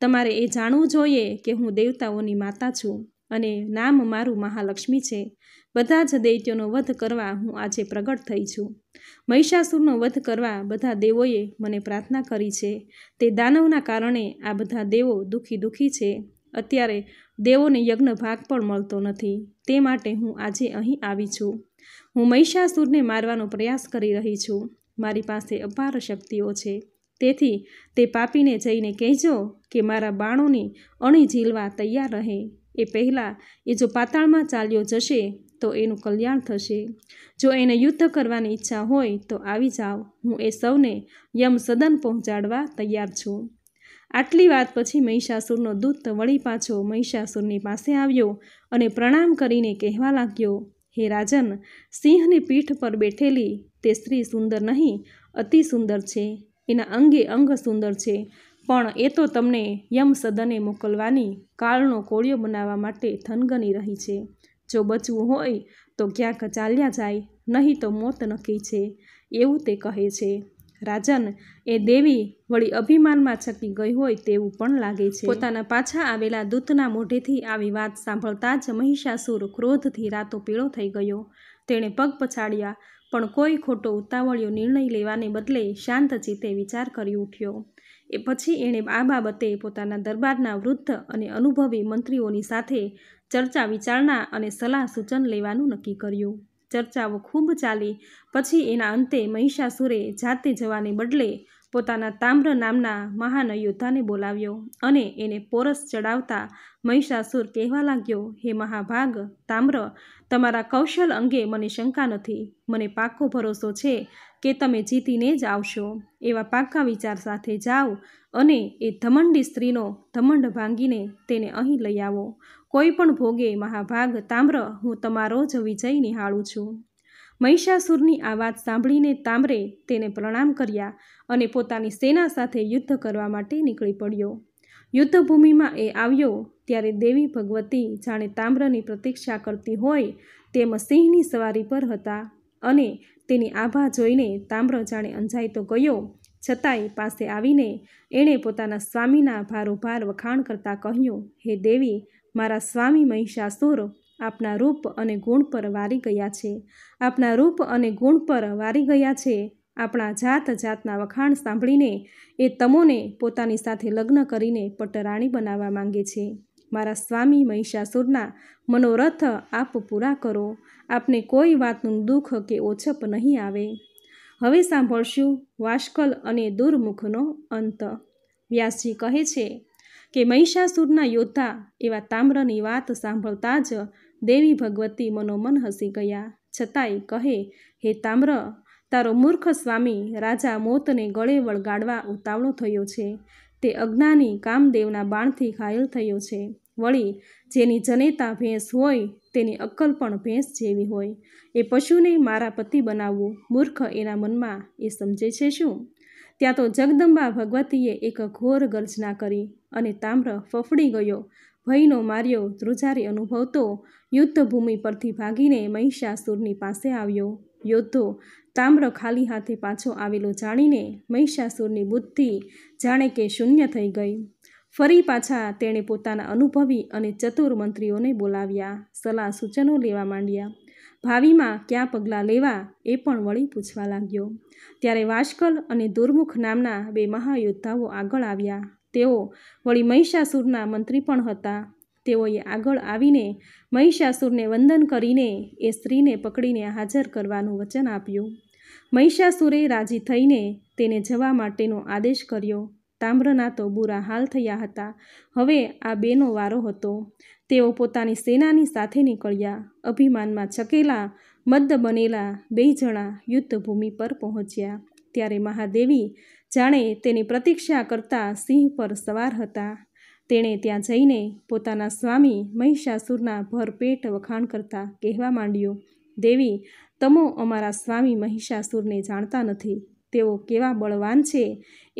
તમારે એ જાણવું જોઈએ કે હું દેવતાઓની માતા છું અને નામ મારું મહાલક્ષ્મી છે બધા જ દૈત્યોનો વધ કરવા હું આજે પ્રગટ થઈ છું મહિષાસુરનો વધ કરવા બધા દેવોએ મને પ્રાર્થના કરી છે તે દાનવના કારણે આ બધા દેવો દુઃખી દુઃખી છે અત્યારે દેવોને યજ્ઞ ભાગ પણ મળતો નથી તે માટે હું આજે અહીં આવી છું હું મહિષાસુરને મારવાનો પ્રયાસ કરી રહી છું મારી પાસે અપાર શક્તિઓ છે તેથી તે પાપીને જઈને કહેજો કે મારા બાણોની અણી ઝીલવા તૈયાર રહે એ પહેલાં એ જો પાતાળમાં ચાલ્યો જશે તો એનું કલ્યાણ થશે જો એને યુદ્ધ કરવાની ઈચ્છા હોય તો આવી જાઓ હું એ સૌને યમ સદન પહોંચાડવા તૈયાર છું આટલી વાત પછી મહિષાસુરનો દૂત વળી પાછો મહિષાસુરની પાસે આવ્યો અને પ્રણામ કરીને કહેવા લાગ્યો હે રાજન સિંહની પીઠ પર બેઠેલી તે સ્ત્રી સુંદર નહીં અતિ સુંદર છે એના અંગે અંગ સુંદર છે પણ એ તો તમને યમ સદને મોકલવાની કાળનો કોળિયો બનાવવા માટે થનગની રહી છે જો બચવું હોય તો ક્યાંક ચાલ્યા જાય નહીં તો મોત નક્કી છે એવું તે કહે છે રાજન એ દેવી વળી અભિમાનમાં છકી ગઈ હોય તેવું પણ લાગે છે પોતાના પાછા આવેલા દૂતના મોઢેથી આવી વાત સાંભળતા જ મહિષાસુર ક્રોધથી રાતો પીળો થઈ ગયો તેણે પગ પછાડ્યા પણ કોઈ ખોટો ઉતાવળિયો નિર્ણય લેવાને બદલે શાંત શાંતચિત્તે વિચાર કરી ઉઠ્યો એ પછી એણે આ બાબતે પોતાના દરબારના વૃદ્ધ અને અનુભવી મંત્રીઓની સાથે ચર્ચા વિચારણા અને સલાહ સૂચન લેવાનું નક્કી કર્યું ચર્ચાઓ ખૂબ ચાલી પછી એના અંતે મહિષાસુરે જાતે જવાને બદલે પોતાના તામ્ર નામના મહાન યોદ્ધાને બોલાવ્યો અને એને પોરસ ચડાવતા મહિષાસુર કહેવા લાગ્યો હે મહાભાગ તામ્ર તમારા કૌશલ અંગે મને શંકા નથી મને પાકો ભરોસો છે કે તમે જીતીને જ આવશો એવા પાક્કા વિચાર સાથે જાઓ અને એ ધમંડી સ્ત્રીનો ધમંડ ભાંગીને તેને અહીં લઈ આવો કોઈ પણ ભોગે મહાભાગ તામ્ર હું તમારો જ વિજય નિહાળું છું મહિષાસુરની આ વાત સાંભળીને તામ્રે તેને પ્રણામ કર્યા અને પોતાની સેના સાથે યુદ્ધ કરવા માટે નીકળી પડ્યો યુદ્ધભૂમિમાં એ આવ્યો ત્યારે દેવી ભગવતી જાણે તામ્રની પ્રતીક્ષા કરતી હોય તેમ સિંહની સવારી પર હતા અને તેની આભા જોઈને તામ્ર જાણે અંજાઈ તો ગયો છતાંય પાસે આવીને એણે પોતાના સ્વામીના ભારોભાર વખાણ કરતાં કહ્યું હે દેવી મારા સ્વામી મહિષાસુર આપના રૂપ અને ગુણ પર વારી ગયા છે આપના રૂપ અને ગુણ પર વારી ગયા છે આપણા જાત જાતના વખાણ સાંભળીને એ તમોને પોતાની સાથે લગ્ન કરીને પટરાણી બનાવવા માંગે છે મારા સ્વામી મહિષાસુરના મનોરથ આપ પૂરા કરો આપને કોઈ વાતનું દુઃખ કે ઓછપ નહીં આવે હવે સાંભળશું વાશ્કલ અને દુર્મુખનો અંત વ્યાસજી કહે છે કે મહિષાસુરના યોદ્ધા એવા તામ્રની વાત સાંભળતા જ દેવી ભગવતી મનોમન હસી ગયા છતાંય કહે હે તામ્ર તારો મૂર્ખ સ્વામી રાજા મોતને ગળે વળગાડવા ઉતાવળો થયો છે તે અજ્ઞાની કામદેવના બાણથી ઘાયલ થયો છે વળી જેની જનેતા ભેંસ હોય તેની અક્કલ પણ ભેંસ જેવી હોય એ પશુને મારા પતિ બનાવવું મૂર્ખ એના મનમાં એ સમજે છે શું ત્યાં તો જગદંબા ભગવતીએ એક ઘોર ગર્જના કરી અને તામ્ર ફફડી ગયો ભયનો માર્યો ધ્રુજારી અનુભવતો યુદ્ધભૂમિ પરથી ભાગીને મહિષાસુરની પાસે આવ્યો યોદ્ધો તામ્ર ખાલી હાથે પાછો આવેલો જાણીને મહિષાસુરની બુદ્ધિ જાણે કે શૂન્ય થઈ ગઈ ફરી પાછા તેણે પોતાના અનુભવી અને ચતુર મંત્રીઓને બોલાવ્યા સલાહ સૂચનો લેવા માંડ્યા ભાવિમાં ક્યાં પગલાં લેવા એ પણ વળી પૂછવા લાગ્યો ત્યારે વાશકલ અને દુર્મુખ નામના બે મહાયોદ્ધાઓ આગળ આવ્યા તેઓ વળી મહિષાસુરના મંત્રી પણ હતા તેઓએ આગળ આવીને મહિષાસુરને વંદન કરીને એ સ્ત્રીને પકડીને હાજર કરવાનું વચન આપ્યું મહિષાસુરે રાજી થઈને તેને જવા માટેનો આદેશ કર્યો તામ્રના તો બુરા હાલ થયા હતા હવે આ બેનો વારો હતો તેઓ પોતાની સેનાની સાથે નીકળ્યા અભિમાનમાં છકેલા મદ્દ બનેલા બે જણા યુદ્ધભૂમિ પર પહોંચ્યા ત્યારે મહાદેવી જાણે તેની પ્રતીક્ષા કરતા સિંહ પર સવાર હતા તેણે ત્યાં જઈને પોતાના સ્વામી મહિષાસુરના ભરપેટ વખાણ કરતા કહેવા માંડ્યો દેવી તમો અમારા સ્વામી મહિષાસુરને જાણતા નથી તેઓ કેવા બળવાન છે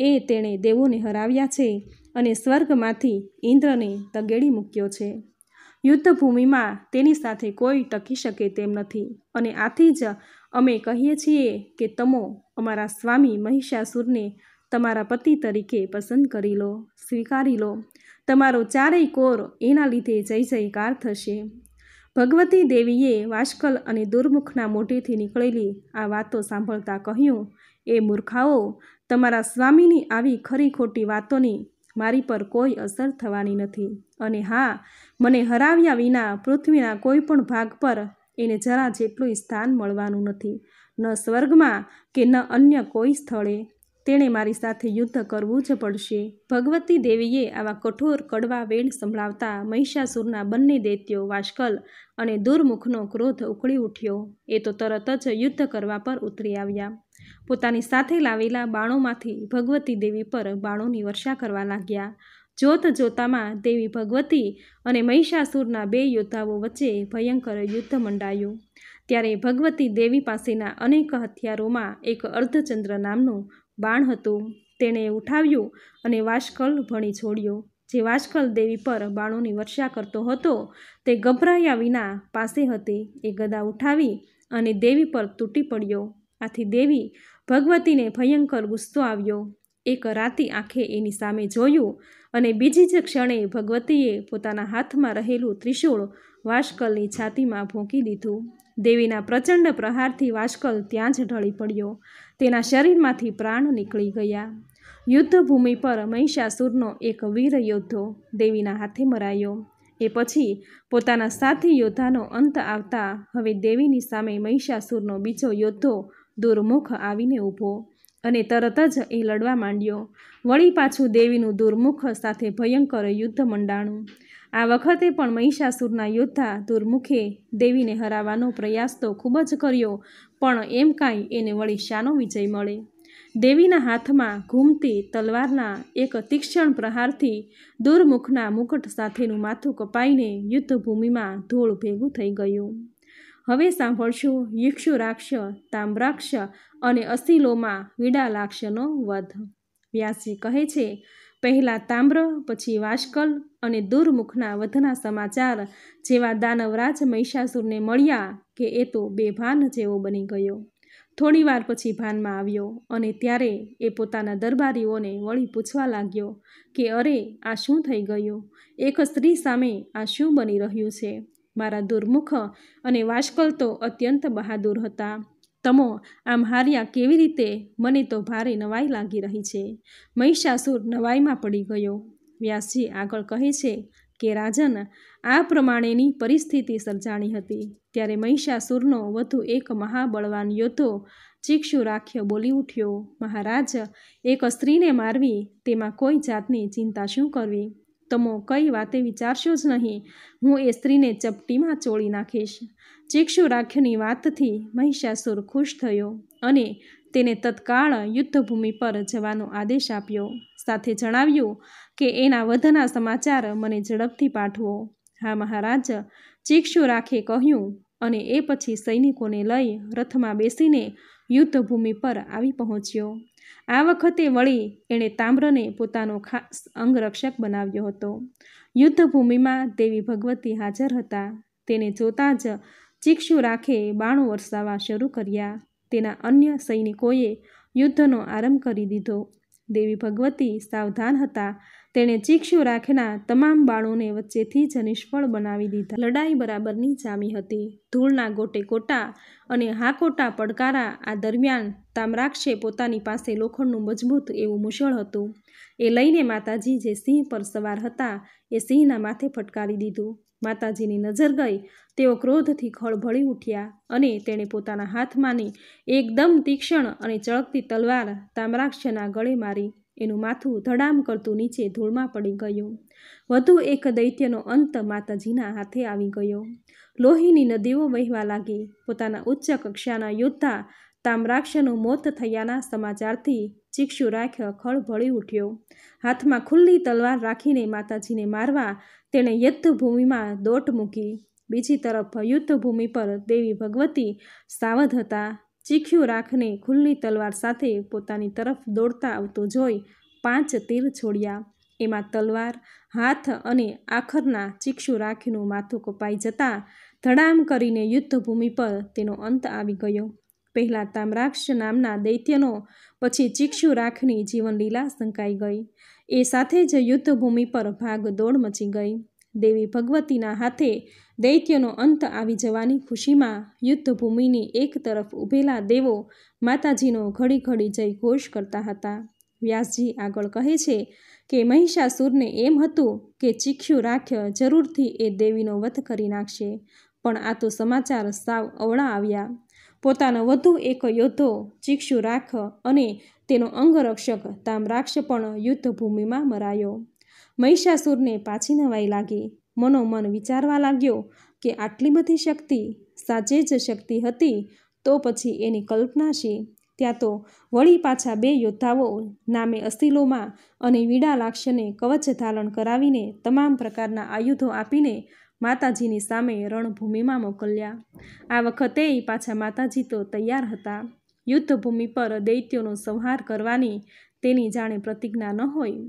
એ તેણે દેવોને હરાવ્યા છે અને સ્વર્ગમાંથી ઇન્દ્રને તગેડી મૂક્યો છે યુદ્ધભૂમિમાં તેની સાથે કોઈ ટકી શકે તેમ નથી અને આથી જ અમે કહીએ છીએ કે તમો અમારા સ્વામી મહિષાસુરને તમારા પતિ તરીકે પસંદ કરી લો સ્વીકારી લો તમારો ચારેય કોર એના લીધે જય જયકાર થશે ભગવતી દેવીએ વાશ્કલ અને દુર્મુખના મોઢેથી નીકળેલી આ વાતો સાંભળતા કહ્યું એ મૂર્ખાઓ તમારા સ્વામીની આવી ખરી ખોટી વાતોની મારી પર કોઈ અસર થવાની નથી અને હા મને હરાવ્યા વિના પૃથ્વીના કોઈ પણ ભાગ પર એને જરા જેટલું સ્થાન મળવાનું નથી ન સ્વર્ગમાં કે ન અન્ય કોઈ સ્થળે તેણે મારી સાથે યુદ્ધ કરવું જ પડશે ભગવતી દેવીએ આવા કઠોર કડવા વેણ સંભળાવતા મહિષાસુરના બંને દૈત્યો વાશ્કલ અને દુર્મુખનો ક્રોધ ઉકળી ઉઠ્યો એ તો તરત જ યુદ્ધ કરવા પર ઉતરી આવ્યા પોતાની સાથે લાવેલા બાણોમાંથી ભગવતી દેવી પર બાણોની વર્ષા કરવા લાગ્યા જોત જોતામાં દેવી ભગવતી અને મહિષાસુરના બે યોદ્ધાઓ વચ્ચે ભયંકર યુદ્ધ મંડાયું ત્યારે ભગવતી દેવી પાસેના અનેક હથિયારોમાં એક અર્ધચંદ્ર નામનું બાણ હતું તેણે ઉઠાવ્યું અને વાશકલ ભણી છોડ્યો જે વાશકલ દેવી પર બાણોની વર્ષા કરતો હતો તે ગભરાયા વિના પાસે હતી એ ગદા ઉઠાવી અને દેવી પર તૂટી પડ્યો આથી દેવી ભગવતીને ભયંકર ગુસ્સો આવ્યો એક રાતી આંખે એની સામે જોયું અને બીજી જ ક્ષણે ભગવતીએ પોતાના હાથમાં રહેલું ત્રિશૂળ વાશકલની છાતીમાં ભોંકી દીધું દેવીના પ્રચંડ પ્રહારથી વાશકલ ત્યાં જ ઢળી પડ્યો તેના શરીરમાંથી પ્રાણ નીકળી ગયા યુદ્ધભૂમિ પર મહિષાસુરનો એક વીર યોદ્ધો દેવીના હાથે મરાયો એ પછી પોતાના સાથી યોદ્ધાનો અંત આવતા હવે દેવીની સામે મહિષાસુરનો બીજો યોદ્ધો દુર્મુખ આવીને ઊભો અને તરત જ એ લડવા માંડ્યો વળી પાછું દેવીનું દુર્મુખ સાથે ભયંકર યુદ્ધ મંડાણું આ વખતે પણ મહિષાસુરના યોદ્ધા દુર્મુખે દેવીને હરાવવાનો પ્રયાસ તો ખૂબ જ કર્યો પણ એમ કાંઈ એને વળી શાનો વિજય મળે દેવીના હાથમાં ઘૂમતી તલવારના એક તીક્ષ્ણ પ્રહારથી દુર્મુખના મુકટ સાથેનું માથું કપાઈને યુદ્ધભૂમિમાં ધૂળ ભેગું થઈ ગયું હવે સાંભળશું યક્ષુરાક્ષ તામ્રાક્ષ અને અસિલોમાં વિડાલાક્ષનો વધ વ્યાસજી કહે છે પહેલાં તામ્ર પછી વાષ્કલ અને દુર્મુખના વધના સમાચાર જેવા દાનવરાજ મહિષાસુરને મળ્યા કે એ તો બે ભાન જેવો બની ગયો થોડીવાર પછી ભાનમાં આવ્યો અને ત્યારે એ પોતાના દરબારીઓને વળી પૂછવા લાગ્યો કે અરે આ શું થઈ ગયું એક સ્ત્રી સામે આ શું બની રહ્યું છે મારા દુર્મુખ અને વાશ્કલ તો અત્યંત બહાદુર હતા તમો આમ હાર્યા કેવી રીતે મને તો ભારે નવાઈ લાગી રહી છે મહિષાસુર નવાઈમાં પડી ગયો વ્યાસજી આગળ કહે છે કે રાજન આ પ્રમાણેની પરિસ્થિતિ સર્જાણી હતી ત્યારે મહિષાસુરનો વધુ એક મહાબળવાન યોદ્ધો ચીક્ષુ ચિક્ષુરાખ્ય બોલી ઉઠ્યો મહારાજ એક સ્ત્રીને મારવી તેમાં કોઈ જાતની ચિંતા શું કરવી તમો કઈ વાતે વિચારશો જ નહીં હું એ સ્ત્રીને ચપટીમાં ચોળી નાખીશ ચિક્ષુરાખ્યની વાતથી મહિષાસુર ખુશ થયો અને તેને તત્કાળ યુદ્ધભૂમિ પર જવાનો આદેશ આપ્યો સાથે જણાવ્યું કે એના વધના સમાચાર મને ઝડપથી પાઠવો હા મહારાજ રાખે કહ્યું અને એ પછી સૈનિકોને લઈ રથમાં બેસીને યુદ્ધભૂમિ પર આવી પહોંચ્યો આ વખતે વળી એણે તામ્રને પોતાનો ખાસ અંગરક્ષક બનાવ્યો હતો યુદ્ધભૂમિમાં દેવી ભગવતી હાજર હતા તેને જોતા જ ચીક્ષુ રાખે બાણો વરસાવા શરૂ કર્યા તેના અન્ય સૈનિકોએ યુદ્ધનો આરંભ કરી દીધો દેવી ભગવતી સાવધાન હતા તેણે ચીક્ષુ રાખેના તમામ બાણોને વચ્ચેથી જ નિષ્ફળ બનાવી દીધા લડાઈ બરાબરની જામી હતી ધૂળના ગોટે કોટા અને હાકોટા પડકારા આ દરમિયાન તામ્રાક્ષે પોતાની પાસે લોખંડનું મજબૂત એવું મુશળ હતું એ લઈને માતાજી જે સિંહ પર સવાર હતા એ સિંહના માથે ફટકારી દીધું માતાજીની નજર ગઈ તેઓ ક્રોધથી ખળભળી ઉઠ્યા અને તેણે પોતાના હાથમાંની એકદમ તીક્ષ્ણ અને ચળકતી તલવાર તામ્રાક્ષના ગળે મારી એનું માથું ધડામ કરતું નીચે ધૂળમાં પડી ગયું વધુ એક દૈત્યનો અંત માતાજીના હાથે આવી ગયો લોહીની નદીઓ વહેવા લાગી પોતાના ઉચ્ચ કક્ષાના યોદ્ધા તામ્રાક્ષનું મોત થયાના સમાચારથી ચિક્ષુ રાખ ભળી ઉઠ્યો હાથમાં ખુલ્લી તલવાર રાખીને માતાજીને મારવા તેણે યુદ્ધભૂમિમાં દોટ મૂકી બીજી તરફ યુદ્ધભૂમિ પર દેવી ભગવતી સાવધ હતા ચીખ્યું રાખને ખુલ્લી તલવાર સાથે પોતાની તરફ દોડતા આવતો જોઈ પાંચ તીર છોડ્યા એમાં તલવાર હાથ અને આખરના ચીક્ષુ રાખીનું માથું કપાઈ જતા ધડામ કરીને યુદ્ધભૂમિ પર તેનો અંત આવી ગયો પહેલાં તામ્રાક્ષ નામના દૈત્યનો પછી ચીક્ષુ રાખની જીવનલીલા સંકાઈ ગઈ એ સાથે જ યુદ્ધભૂમિ પર ભાગ દોડ મચી ગઈ દેવી ભગવતીના હાથે દૈત્યનો અંત આવી જવાની ખુશીમાં યુદ્ધભૂમિની એક તરફ ઊભેલા દેવો માતાજીનો ઘડી ઘડી જય ઘોષ કરતા હતા વ્યાસજી આગળ કહે છે કે મહિષાસુરને એમ હતું કે ચીખ્યું રાખ્ય જરૂરથી એ દેવીનો વધ કરી નાખશે પણ આ તો સમાચાર સાવ અવળા આવ્યા પોતાનો વધુ એક યોદ્ધો ચીક્ષુ રાખ અને તેનો અંગરક્ષક તામરાક્ષ પણ યુદ્ધભૂમિમાં મરાયો મહિષાસુરને પાછી નવાઈ લાગી મનોમન વિચારવા લાગ્યો કે આટલી બધી શક્તિ સાચે જ શક્તિ હતી તો પછી એની કલ્પના શી ત્યાં તો વળી પાછા બે યોદ્ધાઓ નામે અસીલોમાં અને વીડાલાક્ષને કવચ ધારણ કરાવીને તમામ પ્રકારના આયુધો આપીને માતાજીની સામે રણભૂમિમાં મોકલ્યા આ વખતે પાછા માતાજી તો તૈયાર હતા યુદ્ધભૂમિ પર દૈત્યોનો સંહાર કરવાની તેની જાણે પ્રતિજ્ઞા ન હોય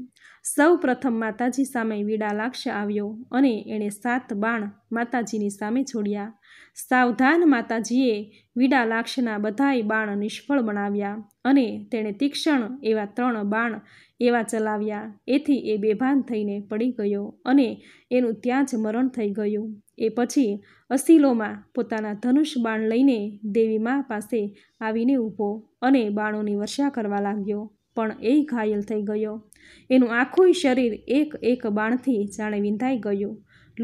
સૌ પ્રથમ માતાજી સામે વિડાલાક્ષ આવ્યો અને એણે સાત બાણ માતાજીની સામે છોડ્યા સાવધાન માતાજીએ વિડાલાક્ષના બધાય બાણ નિષ્ફળ બનાવ્યા અને તેણે તીક્ષણ એવા ત્રણ બાણ એવા ચલાવ્યા એથી એ બેભાન થઈને પડી ગયો અને એનું ત્યાં જ મરણ થઈ ગયું એ પછી અસીલોમાં પોતાના ધનુષ બાણ લઈને દેવી મા પાસે આવીને ઊભો અને બાણોની વર્ષા કરવા લાગ્યો પણ એ ઘાયલ થઈ ગયો એનું આખું શરીર એક એક બાણથી જાણે વિંધાઈ ગયું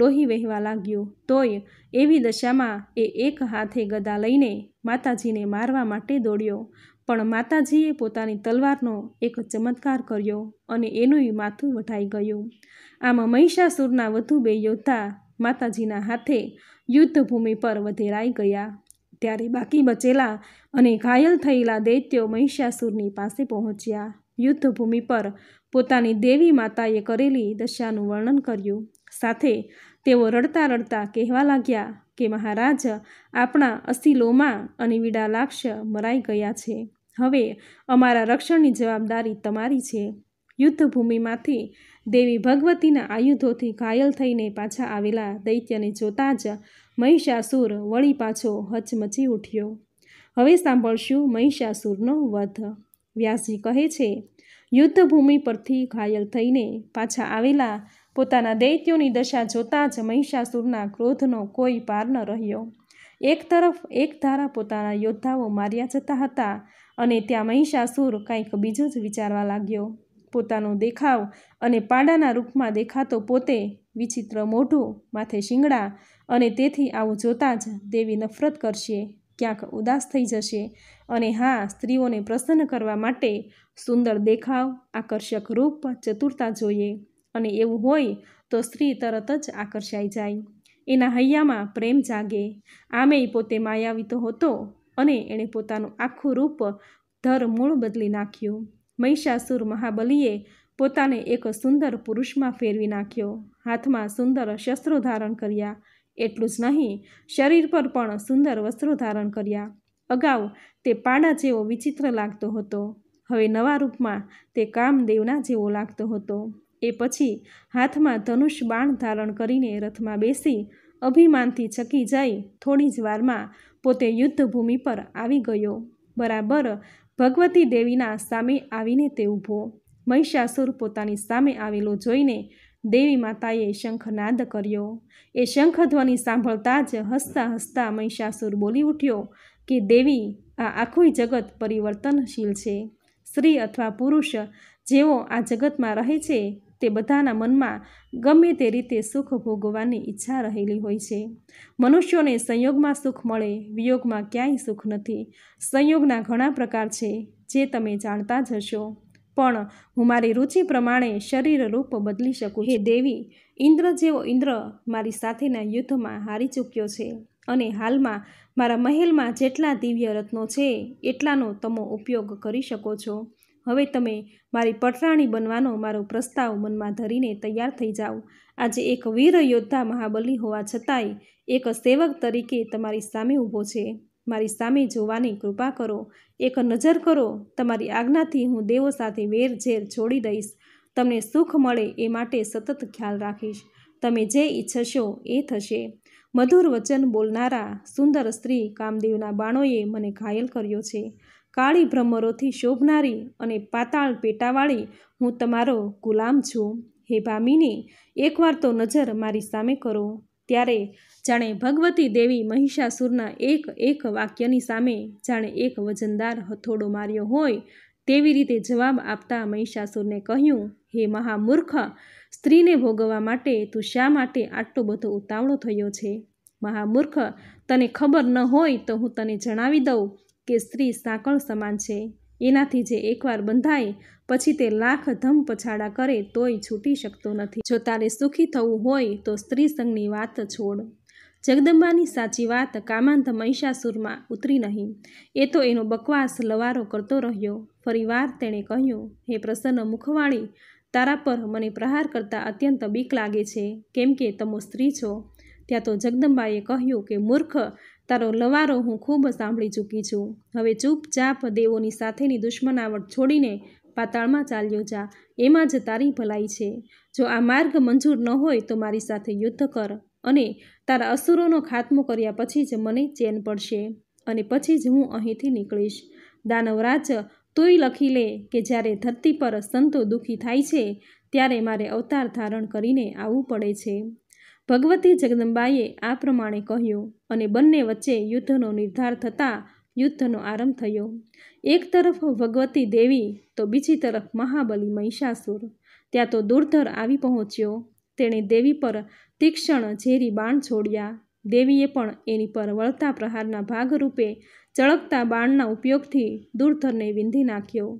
લોહી વહેવા લાગ્યું તોય એવી દશામાં એ એક હાથે ગદા લઈને માતાજીને મારવા માટે દોડ્યો પણ માતાજીએ પોતાની તલવારનો એક ચમત્કાર કર્યો અને એનું માથું વઢાઈ ગયું આમ મહિષાસુરના વધુ બે યોદ્ધા માતાજીના હાથે યુદ્ધભૂમિ પર વધેરાઈ ગયા ત્યારે બાકી બચેલા અને ઘાયલ થયેલા દૈત્યો મહિષાસુરની પાસે પહોંચ્યા યુદ્ધભૂમિ પર પોતાની દેવી માતાએ કરેલી દશાનું વર્ણન કર્યું સાથે તેઓ રડતા રડતા કહેવા લાગ્યા કે મહારાજ આપણા અસીલોમાં અને વિડાલાક્ષ મરાઈ ગયા છે હવે અમારા રક્ષણની જવાબદારી તમારી છે યુદ્ધભૂમિમાંથી દેવી ભગવતીના આયુધોથી ઘાયલ થઈને પાછા આવેલા દૈત્યને જોતાં જ મહિષાસુર વળી પાછો હચમચી ઉઠ્યો હવે સાંભળશું મહિષાસુરનો વધ વ્યાસજી કહે છે યુદ્ધભૂમિ પરથી ઘાયલ થઈને પાછા આવેલા પોતાના દૈત્યોની દશા જોતાં જ મહિષાસુરના ક્રોધનો કોઈ પાર ન રહ્યો એક તરફ એક ધારા પોતાના યોદ્ધાઓ માર્યા જતા હતા અને ત્યાં મહિષાસુર કંઈક બીજું જ વિચારવા લાગ્યો પોતાનો દેખાવ અને પાડાના રૂપમાં દેખાતો પોતે વિચિત્ર મોઢું માથે શિંગડા અને તેથી આવું જોતાં જ દેવી નફરત કરશે ક્યાંક ઉદાસ થઈ જશે અને હા સ્ત્રીઓને પ્રસન્ન કરવા માટે સુંદર દેખાવ આકર્ષક રૂપ ચતુરતા જોઈએ અને એવું હોય તો સ્ત્રી તરત જ આકર્ષાઈ જાય એના હૈયામાં પ્રેમ જાગે આમેય પોતે માયાવીતો હતો અને એણે પોતાનું આખું રૂપ ધર મૂળ બદલી નાખ્યું મહિષાસુર મહાબલીએ પોતાને એક સુંદર પુરુષમાં ફેરવી નાખ્યો હાથમાં સુંદર શસ્ત્રો ધારણ કર્યા એટલું જ નહીં શરીર પર પણ સુંદર વસ્ત્રો ધારણ કર્યા અગાઉ તે પાડા જેવો વિચિત્ર લાગતો હતો હવે નવા રૂપમાં તે કામદેવના જેવો લાગતો હતો એ પછી હાથમાં ધનુષ બાણ ધારણ કરીને રથમાં બેસી અભિમાનથી ચકી જઈ થોડી જ વારમાં પોતે યુદ્ધભૂમિ પર આવી ગયો બરાબર ભગવતી દેવીના સામે આવીને તે ઊભો મહિષાસુર પોતાની સામે આવેલો જોઈને દેવી માતાએ શંખનાદ કર્યો એ શંખધ્વનિ સાંભળતા જ હસતા હસતા મહિષાસુર બોલી ઉઠ્યો કે દેવી આ આખું જગત પરિવર્તનશીલ છે સ્ત્રી અથવા પુરુષ જેઓ આ જગતમાં રહે છે તે બધાના મનમાં ગમે તે રીતે સુખ ભોગવાની ઈચ્છા રહેલી હોય છે મનુષ્યોને સંયોગમાં સુખ મળે વિયોગમાં ક્યાંય સુખ નથી સંયોગના ઘણા પ્રકાર છે જે તમે જાણતા જ હશો પણ હું મારી રુચિ પ્રમાણે શરીર રૂપ બદલી શકું હે દેવી ઇન્દ્ર જેવો ઇન્દ્ર મારી સાથેના યુદ્ધમાં હારી ચૂક્યો છે અને હાલમાં મારા મહેલમાં જેટલા દિવ્ય રત્નો છે એટલાનો તમે ઉપયોગ કરી શકો છો હવે તમે મારી પટરાણી બનવાનો મારો પ્રસ્તાવ મનમાં ધરીને તૈયાર થઈ જાઓ આજે એક વીર યોદ્ધા મહાબલી હોવા છતાંય એક સેવક તરીકે તમારી સામે ઊભો છે મારી સામે જોવાની કૃપા કરો એક નજર કરો તમારી આજ્ઞાથી હું દેવો સાથે વેર ઝેર છોડી દઈશ તમને સુખ મળે એ માટે સતત ખ્યાલ રાખીશ તમે જે ઈચ્છશો એ થશે મધુર વચન બોલનારા સુંદર સ્ત્રી કામદેવના બાણોએ મને ઘાયલ કર્યો છે કાળી ભ્રમરોથી શોભનારી અને પાતાળ પેટાવાળી હું તમારો ગુલામ છું હે ભામીની એકવાર તો નજર મારી સામે કરો ત્યારે જાણે ભગવતી દેવી મહિષાસુરના એક એક વાક્યની સામે જાણે એક વજનદાર હથોડો માર્યો હોય તેવી રીતે જવાબ આપતા મહિષાસુરને કહ્યું હે મહામૂર્ખ સ્ત્રીને ભોગવવા માટે તું શા માટે આટલો બધો ઉતાવળો થયો છે મહામૂર્ખ તને ખબર ન હોય તો હું તને જણાવી દઉં કે સ્ત્રી સાંકળ સમાન છે એનાથી જે એકવાર બંધાય પછી તે લાખ ધમ પછાડા કરે તોય છૂટી શકતો નથી જો તારે સુખી થવું હોય તો સ્ત્રી સંગની વાત છોડ જગદંબાની સાચી વાત કામાંત મહિષાસુરમાં ઉતરી નહીં એ તો એનો બકવાસ લવારો કરતો રહ્યો ફરીવાર તેણે કહ્યું હે પ્રસન્ન મુખવાણી તારા પર મને પ્રહાર કરતા અત્યંત બીક લાગે છે કેમ કે તમો સ્ત્રી છો ત્યાં તો જગદંબાએ કહ્યું કે મૂર્ખ તારો લવારો હું ખૂબ સાંભળી ચૂકી છું હવે ચૂપચાપ દેવોની સાથેની દુશ્મનાવટ છોડીને પાતાળમાં ચાલ્યો જા એમાં જ તારી ભલાઈ છે જો આ માર્ગ મંજૂર ન હોય તો મારી સાથે યુદ્ધ કર અને તારા અસુરોનો ખાત્મો કર્યા પછી જ મને ચેન પડશે અને પછી જ હું અહીંથી નીકળીશ દાનવરાજ તોય લખી લે કે જ્યારે ધરતી પર સંતો દુઃખી થાય છે ત્યારે મારે અવતાર ધારણ કરીને આવવું પડે છે ભગવતી જગદંબાએ આ પ્રમાણે કહ્યું અને બંને વચ્ચે યુદ્ધનો નિર્ધાર થતાં યુદ્ધનો આરંભ થયો એક તરફ ભગવતી દેવી તો બીજી તરફ મહાબલી મહિષાસુર ત્યાં તો દુર્ધર આવી પહોંચ્યો તેણે દેવી પર તીક્ષ્ણ ઝેરી બાણ છોડ્યા દેવીએ પણ એની પર વળતા પ્રહારના ભાગરૂપે ચળકતા બાણના ઉપયોગથી દુર્ધરને વિંધી નાખ્યો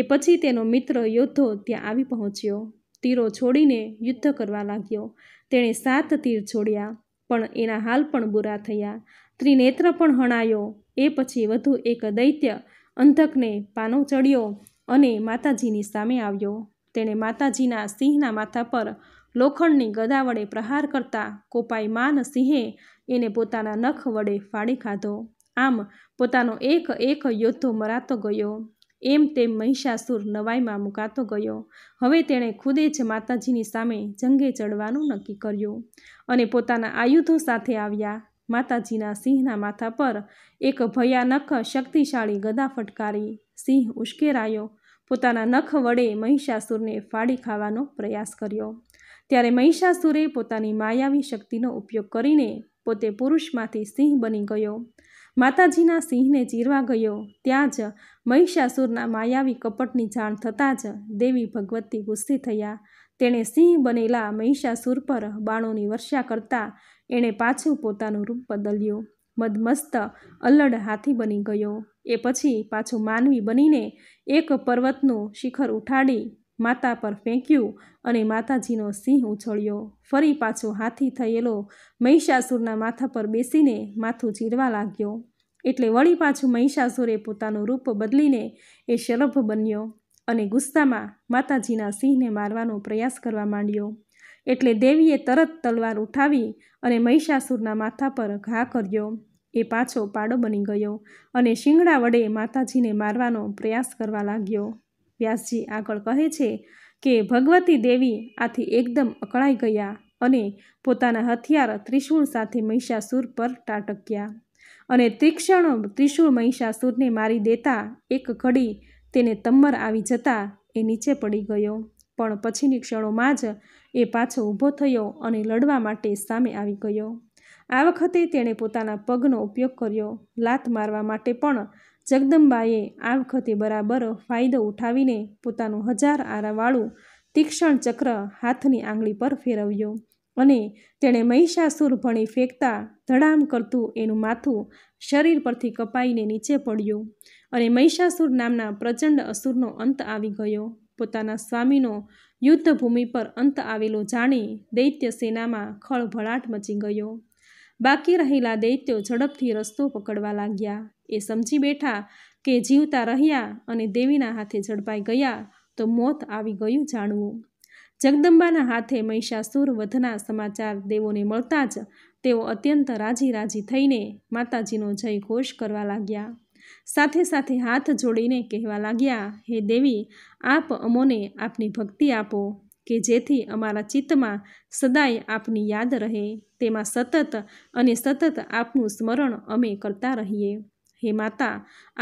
એ પછી તેનો મિત્ર યોદ્ધો ત્યાં આવી પહોંચ્યો તીરો છોડીને યુદ્ધ કરવા લાગ્યો તેણે સાત તીર છોડ્યા પણ એના હાલ પણ બુરા થયા ત્રિનેત્ર પણ હણાયો એ પછી વધુ એક દૈત્ય અંધકને પાનો ચડ્યો અને માતાજીની સામે આવ્યો તેણે માતાજીના સિંહના માથા પર લોખંડની ગદા વડે પ્રહાર કરતા કોપાઈ માન સિંહે એને પોતાના નખ વડે ફાડી ખાધો આમ પોતાનો એક એક યોદ્ધો મરાતો ગયો એમ તેમ મહિષાસુર નવાઈમાં મુકાતો ગયો હવે તેણે ખુદે જ માતાજીની સામે જંગે ચડવાનું નક્કી કર્યું અને પોતાના આયુધો સાથે આવ્યા માતાજીના સિંહના માથા પર એક ભયાનક શક્તિશાળી ગદા ફટકારી સિંહ ઉશ્કેરાયો પોતાના નખ વડે મહિષાસુરને ફાડી ખાવાનો પ્રયાસ કર્યો ત્યારે મહિષાસુરે પોતાની માયાવી શક્તિનો ઉપયોગ કરીને પોતે પુરુષમાંથી સિંહ બની ગયો માતાજીના સિંહને ચીરવા ગયો ત્યાં જ મહિષાસુરના માયાવી કપટની જાણ થતાં જ દેવી ભગવતી ગુસ્સે થયા તેણે સિંહ બનેલા મહિષાસુર પર બાણોની વર્ષા કરતાં એણે પાછું પોતાનું રૂપ બદલ્યું મદમસ્ત અલ્લડ હાથી બની ગયો એ પછી પાછું માનવી બનીને એક પર્વતનું શિખર ઉઠાડી માતા પર ફેંક્યું અને માતાજીનો સિંહ ઉછળ્યો ફરી પાછો હાથી થયેલો મહિષાસુરના માથા પર બેસીને માથું ચીરવા લાગ્યો એટલે વળી પાછું મહિષાસુરે પોતાનું રૂપ બદલીને એ શલભ બન્યો અને ગુસ્સામાં માતાજીના સિંહને મારવાનો પ્રયાસ કરવા માંડ્યો એટલે દેવીએ તરત તલવાર ઉઠાવી અને મહિષાસુરના માથા પર ઘા કર્યો એ પાછો પાડો બની ગયો અને શિંગડા વડે માતાજીને મારવાનો પ્રયાસ કરવા લાગ્યો વ્યાસજી આગળ કહે છે કે ભગવતી દેવી આથી એકદમ અકળાઈ ગયા અને પોતાના હથિયાર ત્રિશૂળ સાથે મહિષાસુર પર ટાટક્યા અને તીક્ષ્ણ ત્રિશૂળ મહિષાસુરને મારી દેતા એક ઘડી તેને તમ્મર આવી જતાં એ નીચે પડી ગયો પણ પછીની ક્ષણોમાં જ એ પાછો ઊભો થયો અને લડવા માટે સામે આવી ગયો આ વખતે તેણે પોતાના પગનો ઉપયોગ કર્યો લાત મારવા માટે પણ જગદંબાએ આ વખતે બરાબર ફાયદો ઉઠાવીને પોતાનું હજાર આરાવાળું તીક્ષણ ચક્ર હાથની આંગળી પર ફેરવ્યો અને તેણે મહિષાસુર ભણી ફેંકતા ધડામ કરતું એનું માથું શરીર પરથી કપાઈને નીચે પડ્યું અને મહિષાસુર નામના પ્રચંડ અસુરનો અંત આવી ગયો પોતાના સ્વામીનો યુદ્ધભૂમિ પર અંત આવેલો જાણી દૈત્ય સેનામાં ખળભળાટ મચી ગયો બાકી રહેલા દૈત્યો ઝડપથી રસ્તો પકડવા લાગ્યા એ સમજી બેઠા કે જીવતા રહ્યા અને દેવીના હાથે ઝડપાઈ ગયા તો મોત આવી ગયું જાણવું જગદંબાના હાથે મહિષાસુર વધના સમાચાર દેવોને મળતા જ તેઓ અત્યંત રાજી રાજી થઈને માતાજીનો જય ઘોષ કરવા લાગ્યા સાથે સાથે હાથ જોડીને કહેવા લાગ્યા હે દેવી આપ અમોને આપની ભક્તિ આપો કે જેથી અમારા ચિત્તમાં સદાય આપની યાદ રહે તેમાં સતત અને સતત આપનું સ્મરણ અમે કરતા રહીએ હે માતા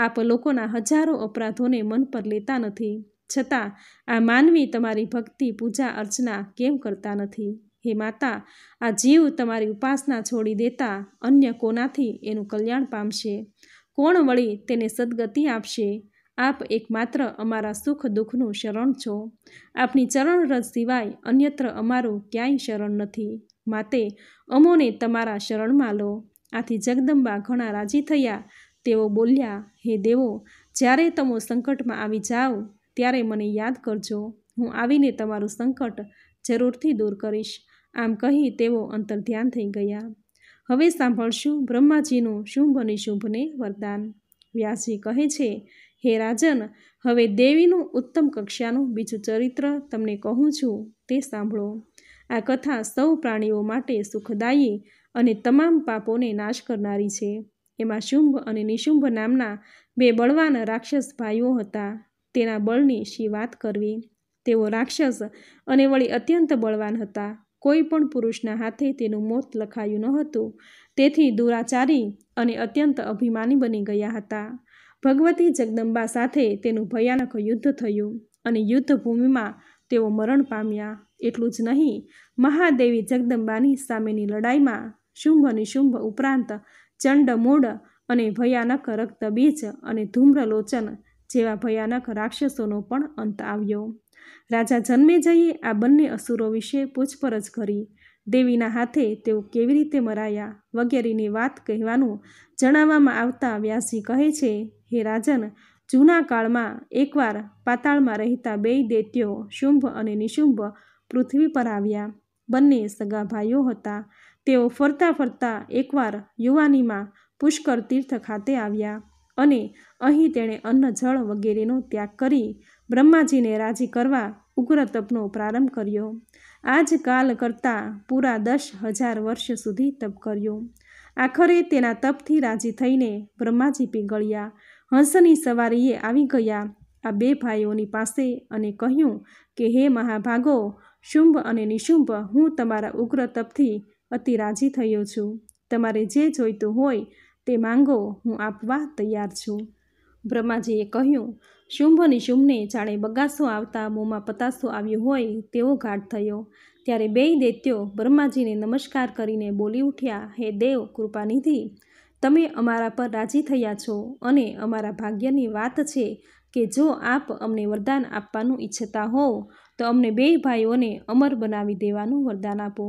આપ લોકોના હજારો અપરાધોને મન પર લેતા નથી છતાં આ માનવી તમારી ભક્તિ પૂજા અર્ચના કેમ કરતા નથી હે માતા આ જીવ તમારી ઉપાસના છોડી દેતા અન્ય કોનાથી એનું કલ્યાણ પામશે કોણ વળી તેને સદગતિ આપશે આપ એકમાત્ર અમારા સુખ દુઃખનું શરણ છો આપની ચરણરજ સિવાય અન્યત્ર અમારું ક્યાંય શરણ નથી માતે અમોને તમારા શરણમાં લો આથી જગદંબા ઘણા રાજી થયા તેઓ બોલ્યા હે દેવો જ્યારે તમે સંકટમાં આવી જાઓ ત્યારે મને યાદ કરજો હું આવીને તમારું સંકટ જરૂરથી દૂર કરીશ આમ કહી તેઓ અંતર ધ્યાન થઈ ગયા હવે સાંભળશું બ્રહ્માજીનું શુંભ નિશુંભને વરદાન વ્યાસજી કહે છે હે રાજન હવે દેવીનું ઉત્તમ કક્ષાનું બીજું ચરિત્ર તમને કહું છું તે સાંભળો આ કથા સૌ પ્રાણીઓ માટે સુખદાયી અને તમામ પાપોને નાશ કરનારી છે એમાં શુંભ અને નિશુંભ નામના બે બળવાન રાક્ષસ ભાઈઓ હતા તેના બળની શી વાત કરવી તેઓ રાક્ષસ અને વળી અત્યંત બળવાન હતા કોઈ પણ પુરુષના હાથે તેનું મોત લખાયું ન હતું તેથી દુરાચારી અને અત્યંત અભિમાની બની ગયા હતા ભગવતી જગદંબા સાથે તેનું ભયાનક યુદ્ધ થયું અને યુદ્ધભૂમિમાં તેઓ મરણ પામ્યા એટલું જ નહીં મહાદેવી જગદંબાની સામેની લડાઈમાં શુંભ નિશુંભ ઉપરાંત ચંડમૂળ અને ભયાનક રક્તબીજ અને ધૂમ્રલોચન જેવા ભયાનક રાક્ષસોનો પણ અંત આવ્યો રાજા જન્મે જઈએ આ બંને અસુરો વિશે પૂછપરછ કરી દેવીના હાથે તેઓ કેવી રીતે મરાયા વગેરેની વાત કહેવાનું જણાવવામાં આવતા વ્યાસજી કહે છે હે રાજન જૂના કાળમાં એકવાર પાતાળમાં રહેતા બે દૈત્યો શુંભ અને નિશુંભ પૃથ્વી પર આવ્યા બંને સગા ભાઈઓ હતા તેઓ ફરતા ફરતા એકવાર યુવાનીમાં પુષ્કર તીર્થ ખાતે આવ્યા અને અહીં તેણે અન્ન જળ વગેરેનો ત્યાગ કરી બ્રહ્માજીને રાજી કરવા ઉગ્ર તપનો પ્રારંભ કર્યો આજ કાલ કરતાં પૂરા દસ હજાર વર્ષ સુધી તપ કર્યો આખરે તેના તપથી રાજી થઈને બ્રહ્માજી પીગળ્યા હંસની સવારીએ આવી ગયા આ બે ભાઈઓની પાસે અને કહ્યું કે હે મહાભાગો શુંભ અને નિશુંભ હું તમારા ઉગ્ર તપથી અતિ રાજી થયો છું તમારે જે જોઈતું હોય તે માંગો હું આપવા તૈયાર છું બ્રહ્માજીએ કહ્યું શુંભ નિશુંભને જાણે બગાસો આવતા મોંમાં પતાસો આવ્યો હોય તેવો ઘાટ થયો ત્યારે બેય દૈત્યો બ્રહ્માજીને નમસ્કાર કરીને બોલી ઉઠ્યા હે દેવ કૃપાનિધિ તમે અમારા પર રાજી થયા છો અને અમારા ભાગ્યની વાત છે કે જો આપ અમને વરદાન આપવાનું ઈચ્છતા હોવ તો અમને બે ભાઈઓને અમર બનાવી દેવાનું વરદાન આપો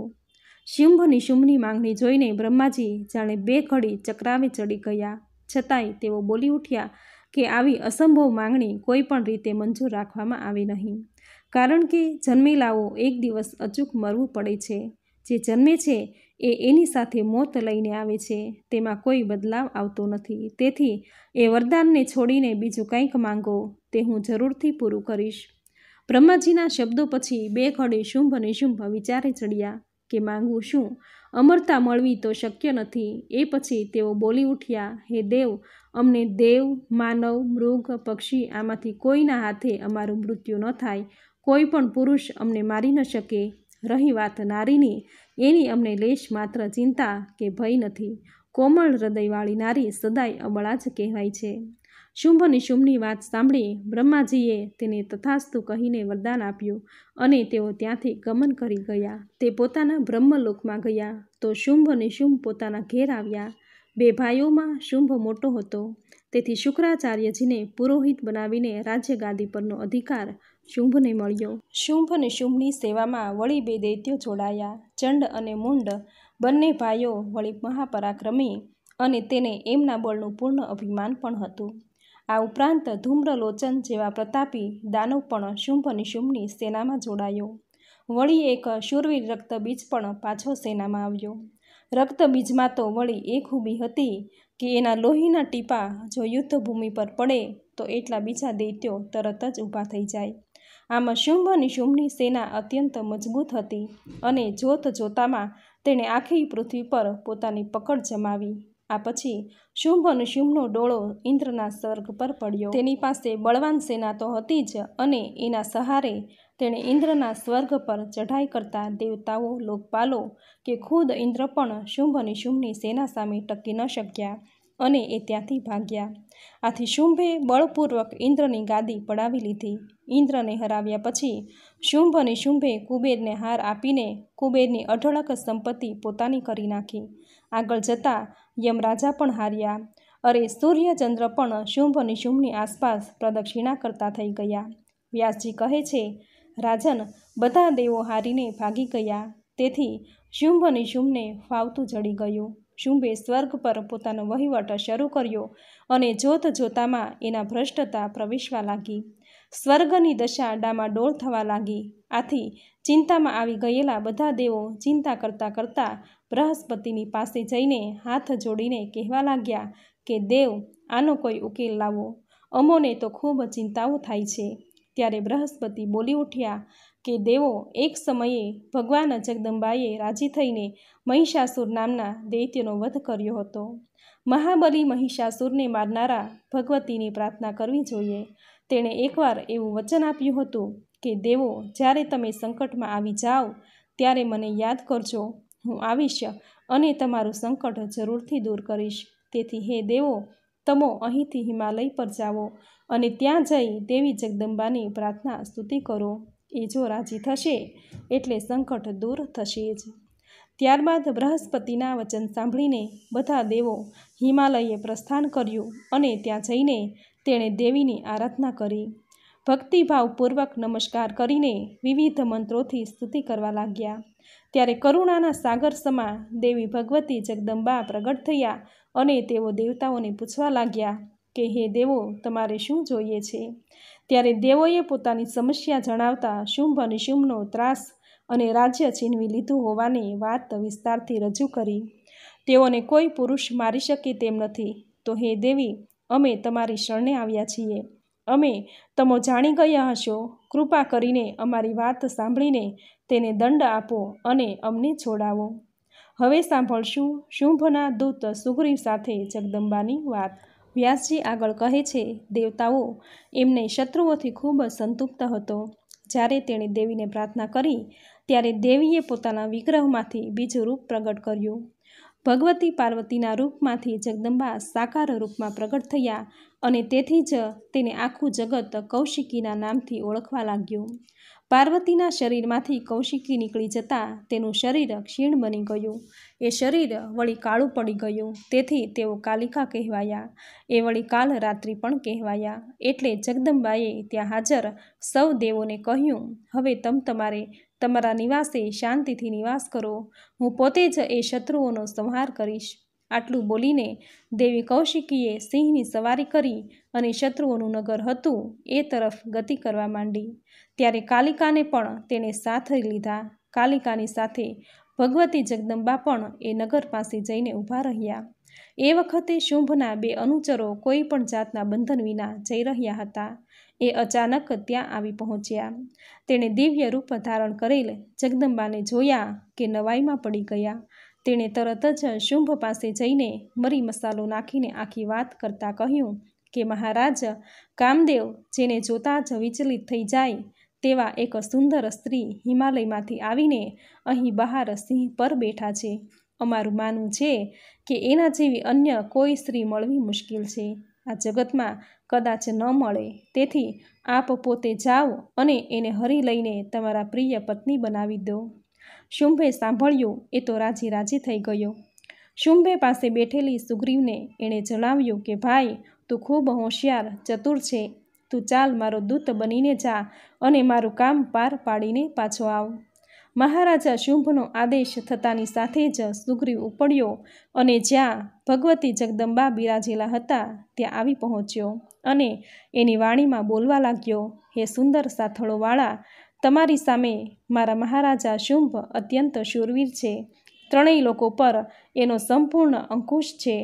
શુંભની શુંભની માંગણી જોઈને બ્રહ્માજી જાણે બે ઘડી ચક્રાવે ચડી ગયા છતાંય તેઓ બોલી ઉઠ્યા કે આવી અસંભવ માંગણી કોઈપણ રીતે મંજૂર રાખવામાં આવે નહીં કારણ કે જન્મેલાઓ એક દિવસ અચૂક મરવું પડે છે જે જન્મે છે એ એની સાથે મોત લઈને આવે છે તેમાં કોઈ બદલાવ આવતો નથી તેથી એ વરદાનને છોડીને બીજું કંઈક માંગો તે હું જરૂરથી પૂરું કરીશ બ્રહ્માજીના શબ્દો પછી બે ઘડી શુંભ નિશુંભ વિચારે ચડ્યા કે માંગું શું અમરતા મળવી તો શક્ય નથી એ પછી તેઓ બોલી ઉઠ્યા હે દેવ અમને દેવ માનવ મૃગ પક્ષી આમાંથી કોઈના હાથે અમારું મૃત્યુ ન થાય કોઈ પણ પુરુષ અમને મારી ન શકે રહી વાત નારીની એની અમને લેશ માત્ર ચિંતા કે ભય નથી કોમળ હૃદયવાળી નારી સદાય અબળા જ કહેવાય છે શુંભ નિશુંભની વાત સાંભળી બ્રહ્માજીએ તેને તથાસ્તુ કહીને વરદાન આપ્યું અને તેઓ ત્યાંથી ગમન કરી ગયા તે પોતાના બ્રહ્મલોકમાં ગયા તો શુંભ નિશુંભ પોતાના ઘેર આવ્યા બે ભાઈઓમાં શુંભ મોટો હતો તેથી શુક્રાચાર્યજીને પુરોહિત બનાવીને રાજ્યગાદી પરનો અધિકાર શુંભને મળ્યો શુંભ અને સેવામાં વળી બે દૈત્યો જોડાયા ચંડ અને મુંડ બંને ભાઈઓ વળી મહાપરાક્રમી અને તેને એમના બળનું પૂર્ણ અભિમાન પણ હતું આ ઉપરાંત ધૂમ્રલોચન જેવા પ્રતાપી દાનવ પણ શુંભ નિશુંભની સેનામાં જોડાયો વળી એક શૂરવીર રક્તબીજ પણ પાછો સેનામાં આવ્યો રક્તબીજમાં તો વળી એ ખૂબી હતી કે એના લોહીના ટીપા જો યુદ્ધભૂમિ પર પડે તો એટલા બીજા દૈત્યો તરત જ ઊભા થઈ જાય આમાં શુંભ નિશુંભની સેના અત્યંત મજબૂત હતી અને જોત જોતામાં તેણે આખી પૃથ્વી પર પોતાની પકડ જમાવી આ પછી શુંભ અને શુંભનો ડોળો ઇન્દ્રના સ્વર્ગ પર પડ્યો તેની પાસે બળવાન સેના તો હતી જ અને એના સહારે તેણે ઇન્દ્રના સ્વર્ગ પર ચઢાઈ કરતા દેવતાઓ લોકપાલો કે ખુદ ઇન્દ્ર પણ શુંભ અને શુંભની સેના સામે ટકી ન શક્યા અને એ ત્યાંથી ભાગ્યા આથી શુંભે બળપૂર્વક ઇન્દ્રની ગાદી પડાવી લીધી ઇન્દ્રને હરાવ્યા પછી શુંભ અને શુંભે કુબેરને હાર આપીને કુબેરની અઢળક સંપત્તિ પોતાની કરી નાખી આગળ જતાં યમરાજા પણ હાર્યા અરે સૂર્યચંદ્ર પણ શુંભ નિશુંભની આસપાસ પ્રદક્ષિણા કરતા થઈ ગયા વ્યાસજી કહે છે રાજન બધા દેવો હારીને ભાગી ગયા તેથી શુંભ નિશુંભને ફાવતું જડી ગયું શુંભે સ્વર્ગ પર પોતાનો વહીવટ શરૂ કર્યો અને જોત જોતામાં એના ભ્રષ્ટતા પ્રવેશવા લાગી સ્વર્ગની દશા ડામાડોળ થવા લાગી આથી ચિંતામાં આવી ગયેલા બધા દેવો ચિંતા કરતાં કરતાં બૃહસ્પતિની પાસે જઈને હાથ જોડીને કહેવા લાગ્યા કે દેવ આનો કોઈ ઉકેલ લાવો અમોને તો ખૂબ ચિંતાઓ થાય છે ત્યારે બૃહસ્પતિ બોલી ઉઠ્યા કે દેવો એક સમયે ભગવાન જગદંબાએ રાજી થઈને મહિષાસુર નામના દૈત્યનો વધ કર્યો હતો મહાબલી મહિષાસુરને મારનારા ભગવતીની પ્રાર્થના કરવી જોઈએ તેણે એકવાર એવું વચન આપ્યું હતું કે દેવો જ્યારે તમે સંકટમાં આવી જાઓ ત્યારે મને યાદ કરજો હું આવીશ અને તમારું સંકટ જરૂરથી દૂર કરીશ તેથી હે દેવો તમો અહીંથી હિમાલય પર જાઓ અને ત્યાં જઈ દેવી જગદંબાની પ્રાર્થના સ્તુતિ કરો એ જો રાજી થશે એટલે સંકટ દૂર થશે જ ત્યારબાદ બૃહસ્પતિના વચન સાંભળીને બધા દેવો હિમાલયે પ્રસ્થાન કર્યું અને ત્યાં જઈને તેણે દેવીની આરાધના કરી ભક્તિભાવપૂર્વક નમસ્કાર કરીને વિવિધ મંત્રોથી સ્તુતિ કરવા લાગ્યા ત્યારે કરુણાના સાગર સમા દેવી ભગવતી જગદંબા પ્રગટ થયા અને તેઓ દેવતાઓને પૂછવા લાગ્યા કે હે દેવો તમારે શું જોઈએ છે ત્યારે દેવોએ પોતાની સમસ્યા જણાવતા શુંભ અને શુંભનો ત્રાસ અને રાજ્ય છીનવી લીધું હોવાની વાત વિસ્તારથી રજૂ કરી તેઓને કોઈ પુરુષ મારી શકે તેમ નથી તો હે દેવી અમે તમારી શરણે આવ્યા છીએ અમે તમો જાણી ગયા હશો કૃપા કરીને અમારી વાત સાંભળીને તેને દંડ આપો અને અમને છોડાવો હવે સાંભળશું શુંભના દૂત સુગ્રીવ સાથે જગદંબાની વાત વ્યાસજી આગળ કહે છે દેવતાઓ એમને શત્રુઓથી ખૂબ સંતુપ્ત હતો જ્યારે તેણે દેવીને પ્રાર્થના કરી ત્યારે દેવીએ પોતાના વિગ્રહમાંથી બીજું રૂપ પ્રગટ કર્યું ભગવતી પાર્વતીના રૂપમાંથી જગદંબા સાકાર રૂપમાં પ્રગટ થયા અને તેથી જ તેને આખું જગત કૌશિકીના નામથી ઓળખવા લાગ્યું પાર્વતીના શરીરમાંથી કૌશિકી નીકળી જતાં તેનું શરીર ક્ષીણ બની ગયું એ શરીર વળી કાળું પડી ગયું તેથી તેઓ કાલિકા કહેવાયા એ વળી કાલ રાત્રિ પણ કહેવાયા એટલે જગદંબાએ ત્યાં હાજર સૌ દેવોને કહ્યું હવે તમ તમારે તમારા નિવાસે શાંતિથી નિવાસ કરો હું પોતે જ એ શત્રુઓનો સંહાર કરીશ આટલું બોલીને દેવી કૌશિકીએ સિંહની સવારી કરી અને શત્રુઓનું નગર હતું એ તરફ ગતિ કરવા માંડી ત્યારે કાલિકાને પણ તેણે સાથે લીધા કાલિકાની સાથે ભગવતી જગદંબા પણ એ નગર પાસે જઈને ઊભા રહ્યા એ વખતે શુંભના બે અનુચરો કોઈ પણ જાતના બંધન વિના જઈ રહ્યા હતા એ અચાનક ત્યાં આવી પહોંચ્યા તેણે દિવ્ય રૂપ ધારણ કરેલ જગદંબાને જોયા કે નવાઈમાં પડી ગયા તેણે તરત જ શુંભ પાસે જઈને મરી મસાલો નાખીને આખી વાત કરતાં કહ્યું કે મહારાજ કામદેવ જેને જોતા જ વિચલિત થઈ જાય તેવા એક સુંદર સ્ત્રી હિમાલયમાંથી આવીને અહીં બહાર સિંહ પર બેઠા છે અમારું માનવું છે કે એના જેવી અન્ય કોઈ સ્ત્રી મળવી મુશ્કેલ છે આ જગતમાં કદાચ ન મળે તેથી આપ પોતે જાઓ અને એને હરી લઈને તમારા પ્રિય પત્ની બનાવી દો શુંભે સાંભળ્યું એ તો રાજી રાજી થઈ ગયો શુંભે પાસે બેઠેલી સુગ્રીવને એણે જણાવ્યું કે ભાઈ તું ખૂબ હોશિયાર ચતુર છે તું ચાલ મારો દૂત બનીને જા અને મારું કામ પાર પાડીને પાછો આવ મહારાજા શુંભનો આદેશ થતાની સાથે જ સુગ્રીવ ઉપડ્યો અને જ્યાં ભગવતી જગદંબા બિરાજેલા હતા ત્યાં આવી પહોંચ્યો અને એની વાણીમાં બોલવા લાગ્યો હે સુંદર સાથળોવાળા તમારી સામે મારા મહારાજા શુંભ અત્યંત શૂરવીર છે ત્રણેય લોકો પર એનો સંપૂર્ણ અંકુશ છે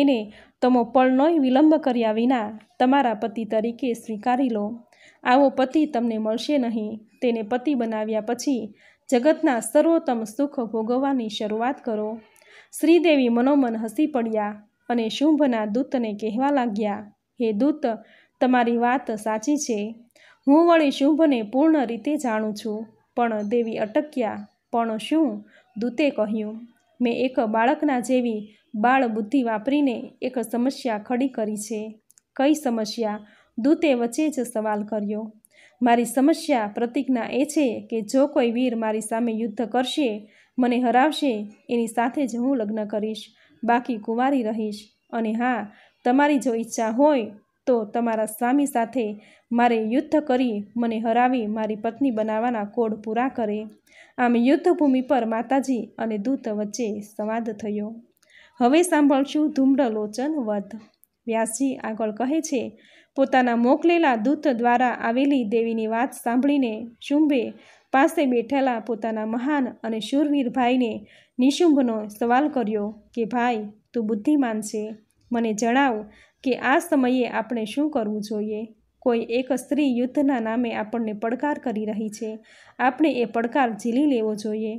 એને તમો પળનોય વિલંબ કર્યા વિના તમારા પતિ તરીકે સ્વીકારી લો આવો પતિ તમને મળશે નહીં તેને પતિ બનાવ્યા પછી જગતના સર્વોત્તમ સુખ ભોગવવાની શરૂઆત કરો શ્રીદેવી મનોમન હસી પડ્યા અને શુંભના દૂતને કહેવા લાગ્યા હે દૂત તમારી વાત સાચી છે હું વળી શુંભને પૂર્ણ રીતે જાણું છું પણ દેવી અટક્યા પણ શું દૂતે કહ્યું મેં એક બાળકના જેવી બાળ બુદ્ધિ વાપરીને એક સમસ્યા ખડી કરી છે કઈ સમસ્યા દૂતે વચ્ચે જ સવાલ કર્યો મારી સમસ્યા પ્રતિજ્ઞા એ છે કે જો કોઈ વીર મારી સામે યુદ્ધ કરશે મને હરાવશે એની સાથે જ હું લગ્ન કરીશ બાકી કુંવારી રહીશ અને હા તમારી જો ઈચ્છા હોય તો તમારા સ્વામી સાથે મારે યુદ્ધ કરી મને હરાવી મારી પત્ની બનાવવાના કોડ પૂરા કરે આમ યુદ્ધભૂમિ પર માતાજી અને દૂત વચ્ચે સંવાદ થયો હવે સાંભળશું ધૂમ્રલોચન વધ વ્યાસજી આગળ કહે છે પોતાના મોકલેલા દૂત દ્વારા આવેલી દેવીની વાત સાંભળીને શુંભે પાસે બેઠેલા પોતાના મહાન અને શૂરવીર ભાઈને નિશુંભનો સવાલ કર્યો કે ભાઈ તું બુદ્ધિમાન છે મને જણાવ કે આ સમયે આપણે શું કરવું જોઈએ કોઈ એક સ્ત્રી યુદ્ધના નામે આપણને પડકાર કરી રહી છે આપણે એ પડકાર ઝીલી લેવો જોઈએ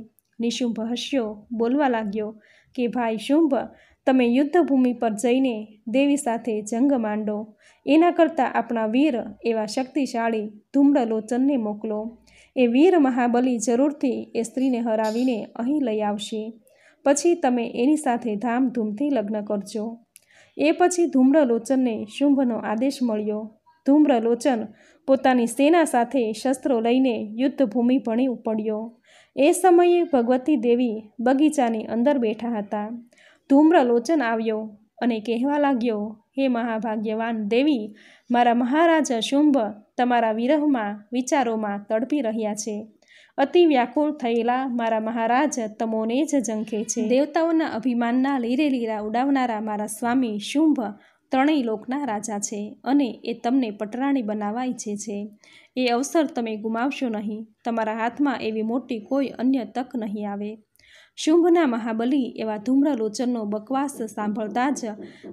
નિશુંભ હસ્યો બોલવા લાગ્યો કે ભાઈ શુંભ તમે યુદ્ધભૂમિ પર જઈને દેવી સાથે જંગ માંડો એના કરતાં આપણા વીર એવા શક્તિશાળી ધૂમ્રલોચનને મોકલો એ વીર મહાબલી જરૂરથી એ સ્ત્રીને હરાવીને અહીં લઈ આવશે પછી તમે એની સાથે ધામધૂમથી લગ્ન કરજો એ પછી ધૂમ્રલોચનને શુંભનો આદેશ મળ્યો ધૂમ્રલોચન પોતાની સેના સાથે શસ્ત્રો લઈને યુદ્ધભૂમિ ભણી ઉપડ્યો એ સમયે ભગવતી દેવી બગીચાની અંદર બેઠા હતા ધૂમ્રલોચન આવ્યો અને કહેવા લાગ્યો હે મહાભાગ્યવાન દેવી મારા મહારાજા શુંભ તમારા વિરહમાં વિચારોમાં તડપી રહ્યા છે અતિ વ્યાકુળ થયેલા મારા મહારાજ તમોને જ ઝંખે છે દેવતાઓના અભિમાનના લીરે લીરા ઉડાવનારા મારા સ્વામી શુંભ ત્રણેય લોકના રાજા છે અને એ તમને પટરાણી બનાવવા ઈચ્છે છે એ અવસર તમે ગુમાવશો નહીં તમારા હાથમાં એવી મોટી કોઈ અન્ય તક નહીં આવે શુંભના મહાબલી એવા ધૂમ્રલોચનનો બકવાસ સાંભળતા જ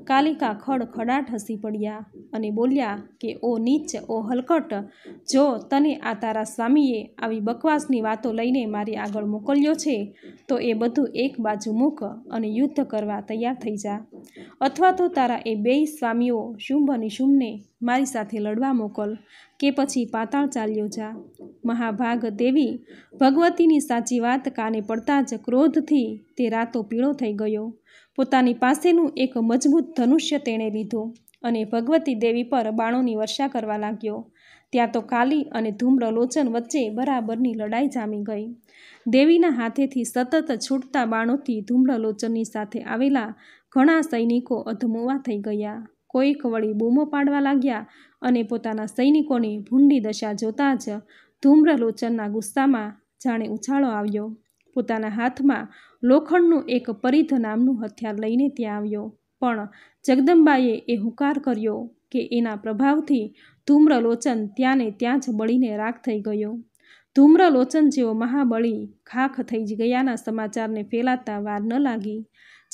કાલિકા ખડ ખડાટ હસી પડ્યા અને બોલ્યા કે ઓ નીચ ઓ હલકટ જો તને આ તારા સ્વામીએ આવી બકવાસની વાતો લઈને મારી આગળ મોકલ્યો છે તો એ બધું એક બાજુ મૂક અને યુદ્ધ કરવા તૈયાર થઈ જા અથવા તો તારા એ બેય સ્વામીઓ શુંભ અને શુંભને મારી સાથે લડવા મોકલ કે પછી પાતાળ ચાલ્યો જા મહાભાગ દેવી ભગવતીની સાચી વાત કાને પડતા જ ક્રોધથી તે રાતો પીળો થઈ ગયો પોતાની પાસેનું એક મજબૂત ધનુષ્ય તેણે લીધું અને ભગવતી દેવી પર બાણોની વર્ષા કરવા લાગ્યો ત્યાં તો કાલી અને ધૂમ્રલોચન વચ્ચે બરાબરની લડાઈ જામી ગઈ દેવીના હાથેથી સતત છૂટતા બાણોથી ધૂમ્રલોચનની સાથે આવેલા ઘણા સૈનિકો અધમુવા થઈ ગયા કોઈક વળી બૂમો પાડવા લાગ્યા અને પોતાના સૈનિકોની ભૂંડી દશા જોતા જ ધૂમ્રલોચનના ગુસ્સામાં જાણે ઉછાળો આવ્યો પોતાના હાથમાં લોખંડનું એક પરિધ નામનું હથિયાર લઈને ત્યાં આવ્યો પણ જગદંબાએ એ હુંકાર કર્યો કે એના પ્રભાવથી ધૂમ્રલોચન ત્યાંને ત્યાં જ બળીને રાખ થઈ ગયો ધૂમ્રલોચન જેવો મહાબળી ખાખ થઈ ગયાના સમાચારને ફેલાતા વાર ન લાગી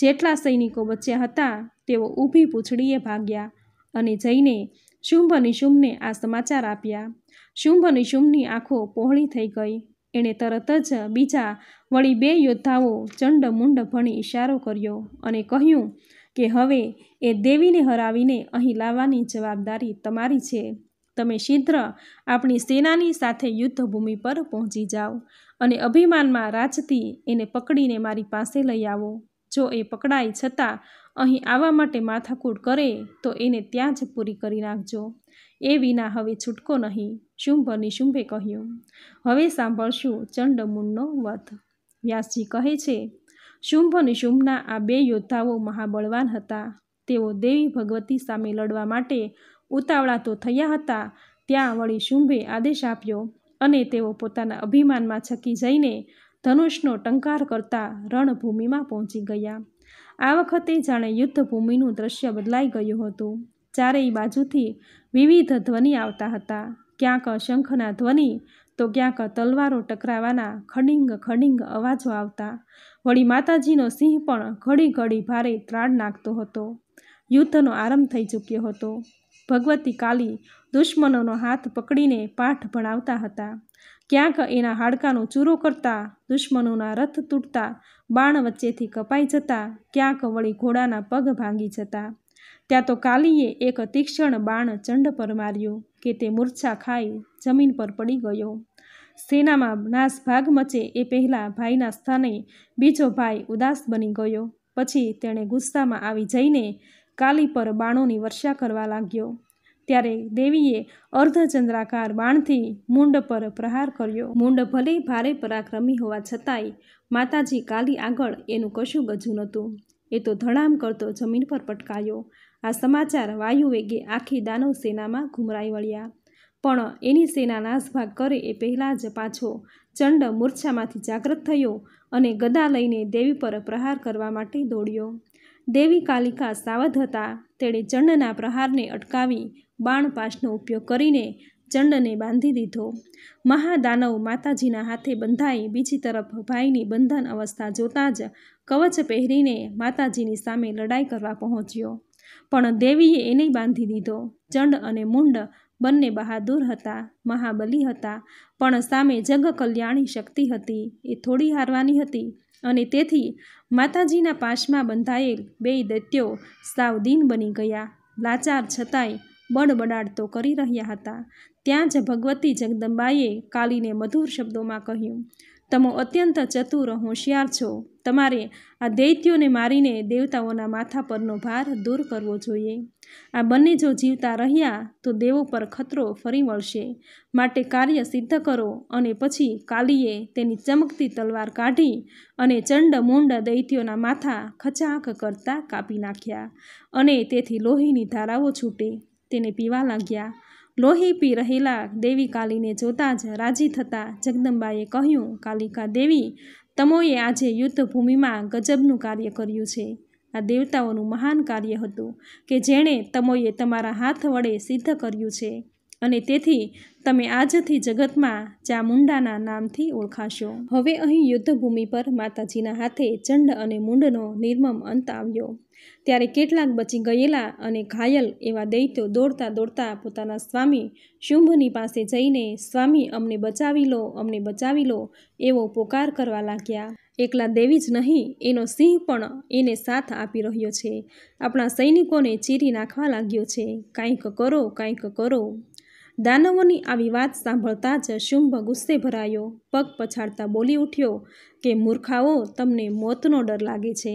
જેટલા સૈનિકો વચ્ચે હતા તેઓ ઊભી પૂંછડીએ ભાગ્યા અને જઈને શુંભ નિશુંભને આ સમાચાર આપ્યા શુંભ નિશુંભની આંખો પહોળી થઈ ગઈ એણે તરત જ બીજા વળી બે યોદ્ધાઓ ચંડ મુંડ ભણી ઇશારો કર્યો અને કહ્યું કે હવે એ દેવીને હરાવીને અહીં લાવવાની જવાબદારી તમારી છે તમે શીઘ્ર આપણી સેનાની સાથે યુદ્ધભૂમિ પર પહોંચી જાઓ અને અભિમાનમાં રાજતી એને પકડીને મારી પાસે લઈ આવો જો એ પકડાય છતાં અહીં આવવા માટે માથાકૂટ કરે તો એને ત્યાં જ પૂરી કરી નાખજો એ વિના હવે છૂટકો નહીં શુંભ નિશુંભે કહ્યું હવે સાંભળશું ચંડમૂળનો વધ વ્યાસજી કહે છે શુંભ નિશુંભના આ બે યોદ્ધાઓ મહાબળવાન હતા તેઓ દેવી ભગવતી સામે લડવા માટે ઉતાવળા તો થયા હતા ત્યાં વળી શુંભે આદેશ આપ્યો અને તેઓ પોતાના અભિમાનમાં છકી જઈને ધનુષનો ટંકાર કરતા રણભૂમિમાં પહોંચી ગયા આ વખતે જાણે યુદ્ધભૂમિનું દ્રશ્ય બદલાઈ ગયું હતું ચારેય બાજુથી વિવિધ ધ્વનિ આવતા હતા ક્યાંક શંખના ધ્વનિ તો ક્યાંક તલવારો ટકરાવાના ખડિંગ ખડિંગ અવાજો આવતા વળી માતાજીનો સિંહ પણ ઘડી ઘડી ભારે ત્રાડ નાખતો હતો યુદ્ધનો આરંભ થઈ ચૂક્યો હતો ભગવતી કાલી દુશ્મનોનો હાથ પકડીને પાઠ ભણાવતા હતા ક્યાંક એના હાડકાનો ચૂરો કરતા દુશ્મનોના રથ તૂટતા બાણ વચ્ચેથી કપાઈ જતા ક્યાંક વળી ઘોડાના પગ ભાંગી જતા ત્યાં તો કાલીએ એક તીક્ષ્ણ બાણ ચંડ પર માર્યો કે તે મૂર્છા ખાઈ જમીન પર પડી ગયો સેનામાં ભાગ મચે એ પહેલાં ભાઈના સ્થાને બીજો ભાઈ ઉદાસ બની ગયો પછી તેણે ગુસ્સામાં આવી જઈને કાલી પર બાણોની વર્ષા કરવા લાગ્યો ત્યારે દેવીએ અર્ધચંદ્રાકાર બાણથી મુંડ પર પ્રહાર કર્યો મુંડ ભલે ભારે પરાક્રમી હોવા છતાંય માતાજી કાલી આગળ એનું કશું ગજું નહોતું એ તો ધડામ કરતો જમીન પર પટકાયો આ સમાચાર વાયુ વેગે આખી દાનવ સેનામાં ઘુમરાઈ વળ્યા પણ એની સેના નાશભાગ કરે એ પહેલાં જ પાછો ચંડ મૂર્છામાંથી જાગૃત થયો અને ગદા લઈને દેવી પર પ્રહાર કરવા માટે દોડ્યો દેવી કાલિકા સાવધ હતા તેણે ચંડના પ્રહારને અટકાવી બાણપાશનો ઉપયોગ કરીને ચંડને બાંધી દીધો મહાદાનવ માતાજીના હાથે બંધાઈ બીજી તરફ ભાઈની બંધન અવસ્થા જોતાં જ કવચ પહેરીને માતાજીની સામે લડાઈ કરવા પહોંચ્યો પણ દેવીએ એને બાંધી દીધો ચંડ અને મુંડ બંને બહાદુર હતા મહાબલી હતા પણ સામે જગ કલ્યાણી શક્તિ હતી એ થોડી હારવાની હતી અને તેથી માતાજીના પાશમાં બંધાયેલ બે દૈત્યો સાવ દિન બની ગયા લાચાર છતાંય બડબડાટ તો કરી રહ્યા હતા ત્યાં જ ભગવતી જગદંબાએ કાલીને મધુર શબ્દોમાં કહ્યું તમો અત્યંત ચતુર હોશિયાર છો તમારે આ દૈત્યોને મારીને દેવતાઓના માથા પરનો ભાર દૂર કરવો જોઈએ આ બંને જો જીવતા રહ્યા તો દેવો પર ખતરો ફરી વળશે માટે કાર્ય સિદ્ધ કરો અને પછી કાલીએ તેની ચમકતી તલવાર કાઢી અને ચંડ મુંડ દૈત્યોના માથા ખચાક કરતા કાપી નાખ્યા અને તેથી લોહીની ધારાઓ છૂટે તેને પીવા લાગ્યા લોહી પી રહેલા દેવી કાલીને જોતાં જ રાજી થતાં જગદંબાએ કહ્યું કાલિકા દેવી તમોએ આજે યુદ્ધભૂમિમાં ગજબનું કાર્ય કર્યું છે આ દેવતાઓનું મહાન કાર્ય હતું કે જેણે તમોએ તમારા હાથ વડે સિદ્ધ કર્યું છે અને તેથી તમે આજથી જગતમાં ચામુંડાના નામથી ઓળખાશો હવે અહીં યુદ્ધભૂમિ પર માતાજીના હાથે ચંડ અને મુંડનો નિર્મમ અંત આવ્યો ત્યારે કેટલાક બચી ગયેલા અને ઘાયલ એવા દૈત્યો દોડતા દોડતા પોતાના સ્વામી શુંભની પાસે જઈને સ્વામી અમને બચાવી લો અમને બચાવી લો એવો પોકાર કરવા લાગ્યા એકલા દેવી જ નહીં એનો સિંહ પણ એને સાથ આપી રહ્યો છે આપણા સૈનિકોને ચીરી નાખવા લાગ્યો છે કાંઈક કરો કાંઈક કરો દાનવોની આવી વાત સાંભળતા જ શુંભ ગુસ્સે ભરાયો પગ પછાડતા બોલી ઉઠ્યો કે મૂર્ખાઓ તમને મોતનો ડર લાગે છે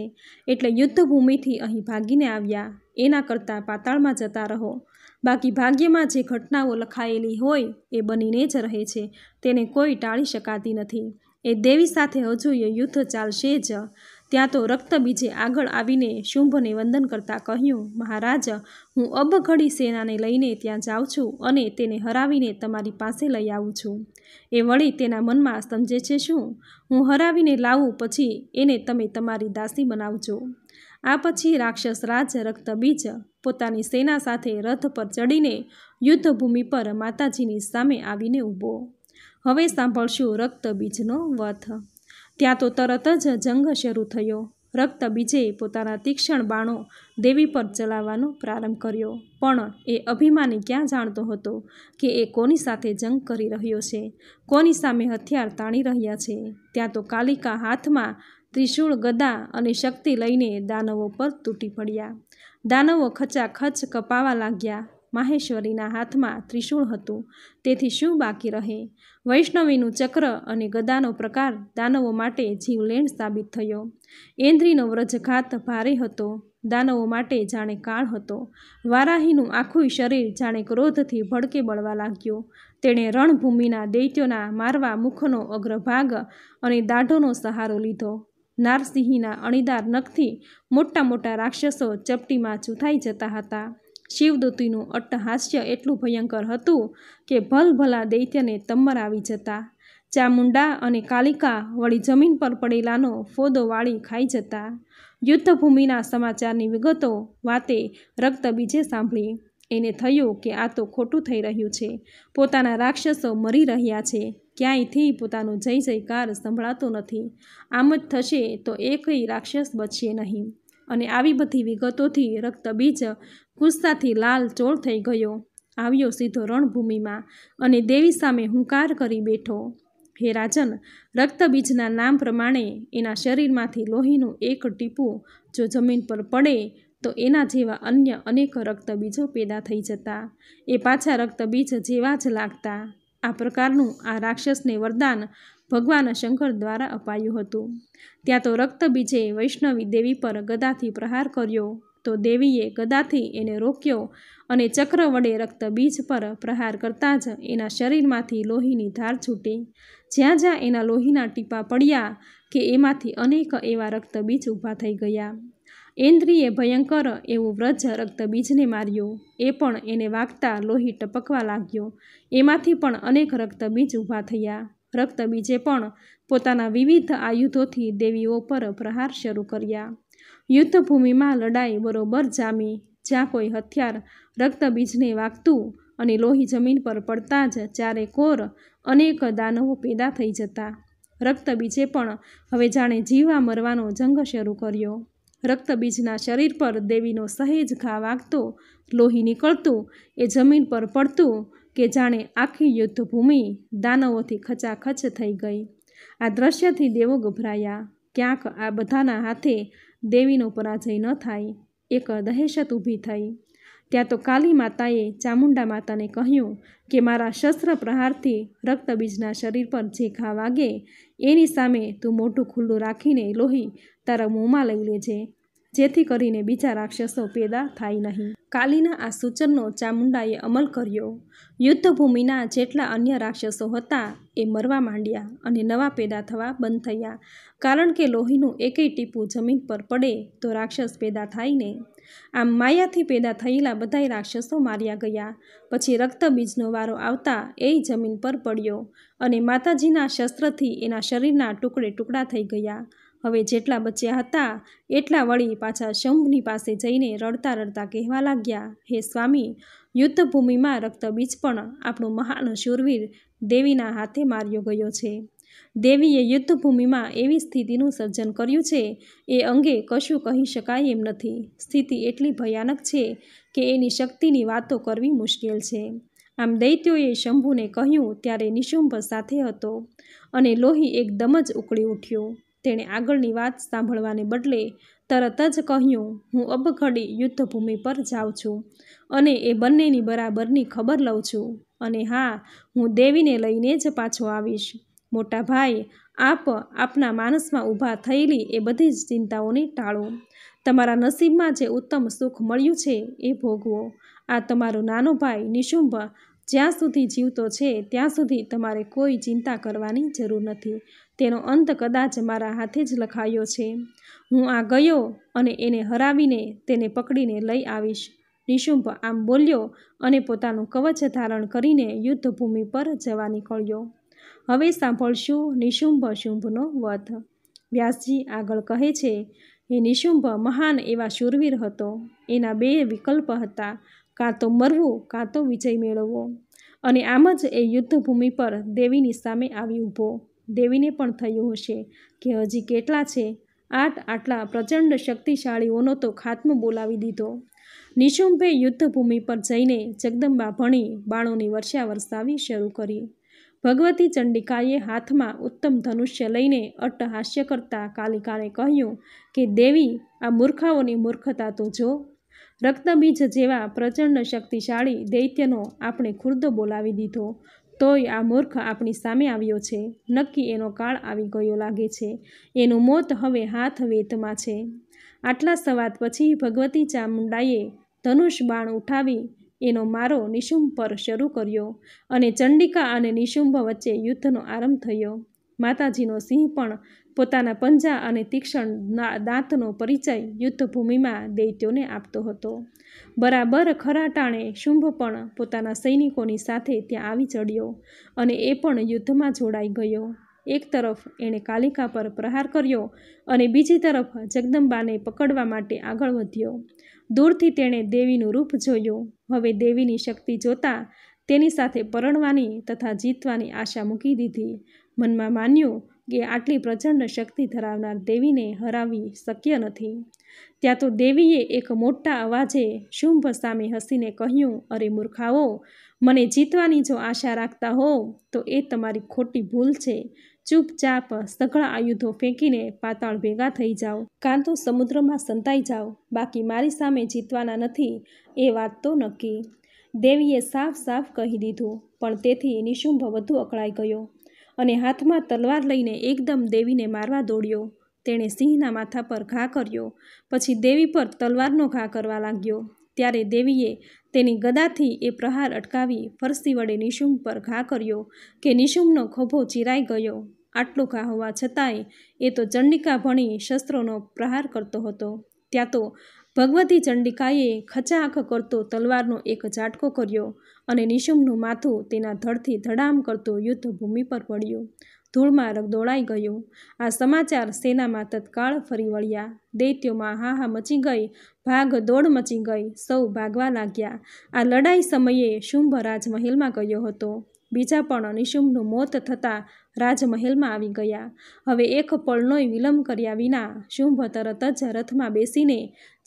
એટલે યુદ્ધભૂમિથી અહીં ભાગીને આવ્યા એના કરતાં પાતાળમાં જતા રહો બાકી ભાગ્યમાં જે ઘટનાઓ લખાયેલી હોય એ બનીને જ રહે છે તેને કોઈ ટાળી શકાતી નથી એ દેવી સાથે હજુ એ યુદ્ધ ચાલશે જ ત્યાં તો રક્તબીજે આગળ આવીને શુંભને વંદન કરતાં કહ્યું મહારાજ હું અબઘડી સેનાને લઈને ત્યાં જાઉં છું અને તેને હરાવીને તમારી પાસે લઈ આવું છું એ વળી તેના મનમાં સમજે છે શું હું હરાવીને લાવું પછી એને તમે તમારી દાસી બનાવજો આ પછી રાક્ષસ રાજ રક્તબીજ પોતાની સેના સાથે રથ પર ચડીને યુદ્ધભૂમિ પર માતાજીની સામે આવીને ઊભો હવે સાંભળશું રક્તબીજનો વથ ત્યાં તો તરત જ જંગ શરૂ થયો રક્ત બીજે પોતાના તીક્ષ્ણ બાણો દેવી પર ચલાવવાનો પ્રારંભ કર્યો પણ એ અભિમાની ક્યાં જાણતો હતો કે એ કોની સાથે જંગ કરી રહ્યો છે કોની સામે હથિયાર તાણી રહ્યા છે ત્યાં તો કાલિકા હાથમાં ત્રિશૂળ ગદા અને શક્તિ લઈને દાનવો પર તૂટી પડ્યા દાનવો ખચાખચ કપાવા લાગ્યા માહેશ્વરીના હાથમાં ત્રિશૂળ હતું તેથી શું બાકી રહે વૈષ્ણવીનું ચક્ર અને ગદાનો પ્રકાર દાનવો માટે જીવલેણ સાબિત થયો ઇન્દ્રીનો વ્રજઘાત ભારે હતો દાનવો માટે જાણે કાળ હતો વારાહીનું આખું શરીર જાણે ક્રોધથી ભડકે બળવા લાગ્યું તેણે રણભૂમિના દૈત્યોના મારવા મુખનો અગ્રભાગ અને દાઢોનો સહારો લીધો નારસિંહના અણીદાર નખથી મોટા મોટા રાક્ષસો ચપટીમાં ચૂથાઈ જતા હતા શિવદૂતીનું અટ્ટહાસ્ય એટલું ભયંકર હતું કે ભલભલા દૈત્યને તમ્મર આવી જતા ચામુંડા અને કાલિકા વળી જમીન પર પડેલાનો ફોદો વાળી ખાઈ જતા યુદ્ધભૂમિના સમાચારની વિગતો વાતે રક્તબીજે સાંભળી એને થયું કે આ તો ખોટું થઈ રહ્યું છે પોતાના રાક્ષસો મરી રહ્યા છે ક્યાંયથી પોતાનો જય જયકાર સંભળાતો નથી આમ જ થશે તો એકય રાક્ષસ બચશે નહીં અને આવી બધી વિગતોથી રક્તબીજ ગુસ્સાથી ચોળ થઈ ગયો આવ્યો સીધો રણભૂમિમાં અને દેવી સામે હુંકાર કરી બેઠો હે રાજન રક્તબીજના નામ પ્રમાણે એના શરીરમાંથી લોહીનું એક ટીપું જો જમીન પર પડે તો એના જેવા અન્ય અનેક રક્તબીજો પેદા થઈ જતા એ પાછા રક્તબીજ જેવા જ લાગતા આ પ્રકારનું આ રાક્ષસને વરદાન ભગવાન શંકર દ્વારા અપાયું હતું ત્યાં તો રક્તબીજે વૈષ્ણવી દેવી પર ગદાથી પ્રહાર કર્યો તો દેવીએ ગદાથી એને રોક્યો અને ચક્ર વડે રક્તબીજ પર પ્રહાર કરતાં જ એના શરીરમાંથી લોહીની ધાર છૂટી જ્યાં જ્યાં એના લોહીના ટીપા પડ્યા કે એમાંથી અનેક એવા રક્તબીજ ઊભા થઈ ગયા ઇન્દ્રિએ ભયંકર એવું વ્રજ રક્તબીજને માર્યો એ પણ એને વાગતા લોહી ટપકવા લાગ્યો એમાંથી પણ અનેક રક્તબીજ ઊભા થયા રક્તબીજે પણ પોતાના વિવિધ આયુધોથી દેવીઓ પર પ્રહાર શરૂ કર્યા યુદ્ધભૂમિમાં લડાઈ બરોબર જામી જ્યાં કોઈ હથિયાર રક્તબીજને વાગતું અને લોહી જમીન પર પડતા જ ચારે કોર અનેક દાનવો પેદા થઈ જતા રક્તબીજે પણ હવે જાણે જીવા મરવાનો જંગ શરૂ કર્યો રક્તબીજના શરીર પર દેવીનો સહેજ ઘા વાગતો લોહી નીકળતું એ જમીન પર પડતું કે જાણે આખી યુદ્ધભૂમિ દાનવોથી ખચાખચ થઈ ગઈ આ દ્રશ્યથી દેવો ગભરાયા ક્યાંક આ બધાના હાથે દેવીનો પરાજય ન થાય એક દહેશત ઊભી થઈ ત્યાં તો કાલી માતાએ ચામુંડા માતાને કહ્યું કે મારા શસ્ત્ર પ્રહારથી રક્તબીજના શરીર પર જે ઘા વાગે એની સામે તું મોઢું ખુલ્લું રાખીને લોહી તારા મોંમાં લઈ લેજે જેથી કરીને બીજા રાક્ષસો પેદા થાય નહીં કાલીના આ સૂચનનો ચામુંડાએ અમલ કર્યો યુદ્ધભૂમિના જેટલા અન્ય રાક્ષસો હતા એ મરવા માંડ્યા અને નવા પેદા થવા બંધ થયા કારણ કે લોહીનું એકેય ટીપું જમીન પર પડે તો રાક્ષસ પેદા થાય ને આમ માયાથી પેદા થયેલા બધાય રાક્ષસો માર્યા ગયા પછી રક્તબીજનો વારો આવતા એ જમીન પર પડ્યો અને માતાજીના શસ્ત્રથી એના શરીરના ટુકડે ટુકડા થઈ ગયા હવે જેટલા બચ્યા હતા એટલા વળી પાછા શંભની પાસે જઈને રડતા રડતા કહેવા લાગ્યા હે સ્વામી યુદ્ધભૂમિમાં રક્તબીજ પણ આપણો મહાન શુરવીર દેવીના હાથે માર્યો ગયો છે દેવીએ યુદ્ધભૂમિમાં એવી સ્થિતિનું સર્જન કર્યું છે એ અંગે કશું કહી શકાય એમ નથી સ્થિતિ એટલી ભયાનક છે કે એની શક્તિની વાતો કરવી મુશ્કેલ છે આમ દૈત્યોએ શંભુને કહ્યું ત્યારે નિશુંભ સાથે હતો અને લોહી એકદમ જ ઉકળી ઉઠ્યું તેણે આગળની વાત સાંભળવાને બદલે તરત જ કહ્યું હું અબઘડી યુદ્ધભૂમિ પર જાઉં છું અને એ બંનેની બરાબરની ખબર લઉં છું અને હા હું દેવીને લઈને જ પાછો આવીશ મોટા ભાઈ આપ આપના માનસમાં ઊભા થયેલી એ બધી જ ચિંતાઓને ટાળો તમારા નસીબમાં જે ઉત્તમ સુખ મળ્યું છે એ ભોગવો આ તમારો નાનો ભાઈ નિશુંભ જ્યાં સુધી જીવતો છે ત્યાં સુધી તમારે કોઈ ચિંતા કરવાની જરૂર નથી તેનો અંત કદાચ મારા હાથે જ લખાયો છે હું આ ગયો અને એને હરાવીને તેને પકડીને લઈ આવીશ નિશુંભ આમ બોલ્યો અને પોતાનું કવચ ધારણ કરીને યુદ્ધભૂમિ પર જવા નીકળ્યો હવે સાંભળશું નિશુંભ શુંભનો વધ વ્યાસજી આગળ કહે છે એ નિશુંભ મહાન એવા શૂરવીર હતો એના બે વિકલ્પ હતા કાં તો મરવું કાં તો વિજય મેળવવો અને આમ જ એ યુદ્ધભૂમિ પર દેવીની સામે આવી ઊભો દેવીને પણ થયું હશે કે હજી કેટલા છે આઠ આટલા પ્રચંડ શક્તિશાળીઓનો તો ખાત્મો બોલાવી દીધો નિશુંભે યુદ્ધભૂમિ પર જઈને જગદંબા ભણી બાણોની વર્ષા વરસાવી શરૂ કરી ભગવતી ચંડિકાએ હાથમાં ઉત્તમ ધનુષ્ય લઈને અટ્ટ હાસ્ય કરતા કાલિકાને કહ્યું કે દેવી આ મૂર્ખાઓની મૂર્ખતા તો જો રક્તબીજ જેવા પ્રચંડ શક્તિશાળી દૈત્યનો આપણે ખુર્દ બોલાવી દીધો તોય આ મૂર્ખ આપણી સામે આવ્યો છે નક્કી એનો કાળ આવી ગયો લાગે છે એનું મોત હવે હાથ વેતમાં છે આટલા સવાદ પછી ભગવતી ચામુંડાએ ધનુષ બાણ ઉઠાવી એનો મારો નિશુંભ પર શરૂ કર્યો અને ચંડિકા અને નિશુંભ વચ્ચે યુદ્ધનો આરંભ થયો માતાજીનો સિંહ પણ પોતાના પંજા અને તીક્ષ્ણ દાંતનો પરિચય યુદ્ધભૂમિમાં દૈત્યોને આપતો હતો બરાબર ખરાટાણે શુંભ પણ પોતાના સૈનિકોની સાથે ત્યાં આવી ચડ્યો અને એ પણ યુદ્ધમાં જોડાઈ ગયો એક તરફ એણે કાલિકા પર પ્રહાર કર્યો અને બીજી તરફ જગદંબાને પકડવા માટે આગળ વધ્યો દૂરથી તેણે દેવીનું રૂપ જોયું હવે દેવીની શક્તિ જોતા તેની સાથે પરણવાની તથા જીતવાની આશા મૂકી દીધી મનમાં માન્યું કે આટલી પ્રચંડ શક્તિ ધરાવનાર દેવીને હરાવી શક્ય નથી ત્યાં તો દેવીએ એક મોટા અવાજે શુંભ સામે હસીને કહ્યું અરે મૂર્ખાઓ મને જીતવાની જો આશા રાખતા હો તો એ તમારી ખોટી ભૂલ છે ચૂપચાપ સઘળા આયુધો ફેંકીને પાતાળ ભેગા થઈ જાઓ કાં તો સમુદ્રમાં સંતાઈ જાઓ બાકી મારી સામે જીતવાના નથી એ વાત તો નક્કી દેવીએ સાફ સાફ કહી દીધું પણ તેથી નિશુંભ વધુ અકળાઈ ગયો અને હાથમાં તલવાર લઈને એકદમ દેવીને મારવા દોડ્યો તેણે સિંહના માથા પર ઘા કર્યો પછી દેવી પર તલવારનો ઘા કરવા લાગ્યો ત્યારે દેવીએ તેની ગદાથી એ પ્રહાર અટકાવી ફરસી વડે નિશુંભ પર ઘા કર્યો કે નિશુમનો ખોભો ચિરાઈ ગયો આટલો ઘા હોવા છતાંય એ તો ચંડિકા ભણી શસ્ત્રોનો પ્રહાર કરતો હતો ત્યાં તો ભગવતી ચંડિકાએ ખચા ખચાખ કરતો તલવારનો એક ઝાટકો કર્યો અને નિશુમનું માથું તેના ધડથી ધડામ કરતું યુદ્ધ ભૂમિ પર પડ્યું ધૂળમાં રગદોળાઈ ગયો આ સમાચાર સેનામાં તત્કાળ ફરી વળ્યા દૈત્યોમાં હાહા મચી ગઈ ભાગ દોડ મચી ગઈ સૌ ભાગવા લાગ્યા આ લડાઈ સમયે શુંભ રાજમહેલમાં ગયો હતો બીજા પણ નિશુંભનું મોત થતાં રાજમહેલમાં આવી ગયા હવે એક પળનોય વિલંબ કર્યા વિના શુંભ તરત જ રથમાં બેસીને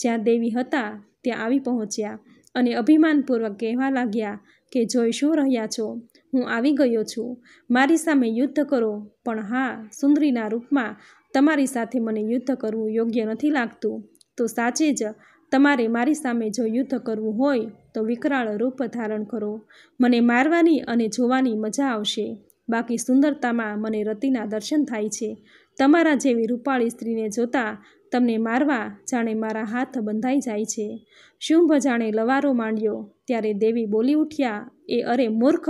જ્યાં દેવી હતા ત્યાં આવી પહોંચ્યા અને અભિમાનપૂર્વક કહેવા લાગ્યા કે જોઈ શું રહ્યા છો હું આવી ગયો છું મારી સામે યુદ્ધ કરો પણ હા સુંદરીના રૂપમાં તમારી સાથે મને યુદ્ધ કરવું યોગ્ય નથી લાગતું તો સાચે જ તમારે મારી સામે જો યુદ્ધ કરવું હોય તો વિકરાળ રૂપ ધારણ કરો મને મારવાની અને જોવાની મજા આવશે બાકી સુંદરતામાં મને રતિના દર્શન થાય છે તમારા જેવી રૂપાળી સ્ત્રીને જોતાં તમને મારવા જાણે મારા હાથ બંધાઈ જાય છે શુંભ જાણે લવારો માંડ્યો ત્યારે દેવી બોલી ઉઠ્યા એ અરે મૂર્ખ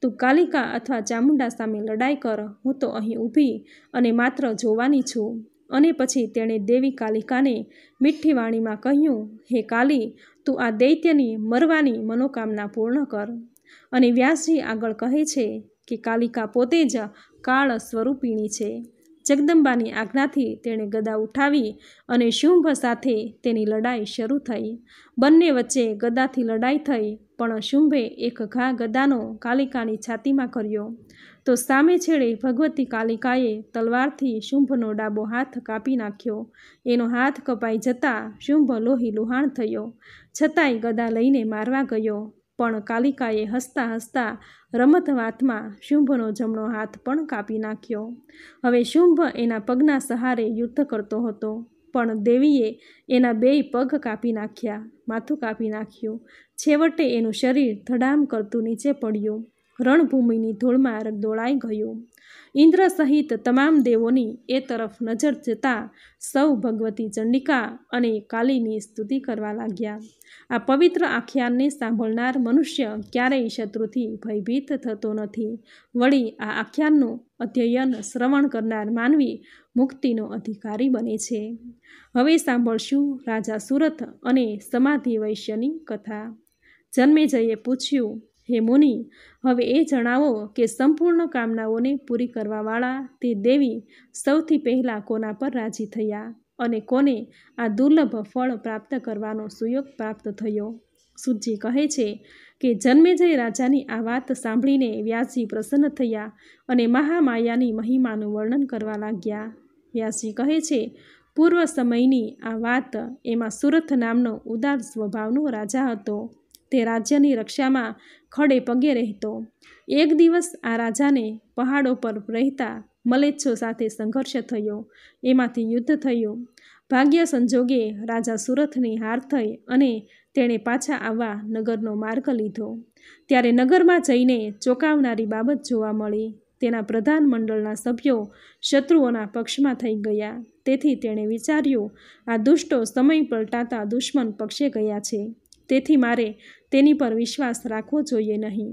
તું કાલિકા અથવા ચામુંડા સામે લડાઈ કર હું તો અહીં ઊભી અને માત્ર જોવાની છું અને પછી તેણે દેવી કાલિકાને મીઠી વાણીમાં કહ્યું હે કાલી તું આ દૈત્યની મરવાની મનોકામના પૂર્ણ કર અને વ્યાસજી આગળ કહે છે કે કાલિકા પોતે જ કાળ સ્વરૂપીણી છે જગદંબાની આજ્ઞાથી તેણે ગદા ઉઠાવી અને શુંભ સાથે તેની લડાઈ શરૂ થઈ બંને વચ્ચે ગદાથી લડાઈ થઈ પણ શુંભે એક ઘા ગદાનો કાલિકાની છાતીમાં કર્યો તો સામે છેડે ભગવતી કાલિકાએ તલવારથી શુંભનો ડાબો હાથ કાપી નાખ્યો એનો હાથ કપાઈ જતાં શુંભ લોહી લુહાણ થયો છતાંય ગદા લઈને મારવા ગયો પણ કાલિકાએ હસતા હસતા રમતવાતમાં શુંભનો જમણો હાથ પણ કાપી નાખ્યો હવે શુંભ એના પગના સહારે યુદ્ધ કરતો હતો પણ દેવીએ એના બેય પગ કાપી નાખ્યા માથું કાપી નાખ્યું છેવટે એનું શરીર ધડામ કરતું નીચે પડ્યું રણભૂમિની ધૂળમાં દોડાઈ ગયું ઇન્દ્ર સહિત તમામ દેવોની એ તરફ નજર જતાં સૌ ભગવતી ચંડિકા અને કાલીની સ્તુતિ કરવા લાગ્યા આ પવિત્ર આખ્યાનને સાંભળનાર મનુષ્ય ક્યારેય શત્રુથી ભયભીત થતો નથી વળી આ આખ્યાનનું અધ્યયન શ્રવણ કરનાર માનવી મુક્તિનો અધિકારી બને છે હવે સાંભળશું રાજા સુરત અને સમાધિ વૈશ્યની કથા જન્મેજયે પૂછ્યું હે મુનિ હવે એ જણાવો કે સંપૂર્ણ કામનાઓને પૂરી કરવાવાળા તે દેવી સૌથી પહેલાં કોના પર રાજી થયા અને કોને આ દુર્લભ ફળ પ્રાપ્ત કરવાનો સુયોગ પ્રાપ્ત થયો સુજી કહે છે કે જન્મેજય રાજાની આ વાત સાંભળીને વ્યાસજી પ્રસન્ન થયા અને મહામાયાની મહિમાનું વર્ણન કરવા લાગ્યા વ્યાસજી કહે છે પૂર્વ સમયની આ વાત એમાં સુરથ નામનો ઉદાર સ્વભાવનો રાજા હતો તે રાજ્યની રક્ષામાં ખડે પગે રહેતો એક દિવસ આ રાજાને પહાડો પર રહેતા મલેચ્છો સાથે સંઘર્ષ થયો એમાંથી યુદ્ધ થયું ભાગ્ય સંજોગે રાજા સુરતની હાર થઈ અને તેણે પાછા આવવા નગરનો માર્ગ લીધો ત્યારે નગરમાં જઈને ચોંકાવનારી બાબત જોવા મળી તેના પ્રધાનમંડળના સભ્યો શત્રુઓના પક્ષમાં થઈ ગયા તેથી તેણે વિચાર્યું આ દુષ્ટો સમય પલટાતા દુશ્મન પક્ષે ગયા છે તેથી મારે તેની પર વિશ્વાસ રાખવો જોઈએ નહીં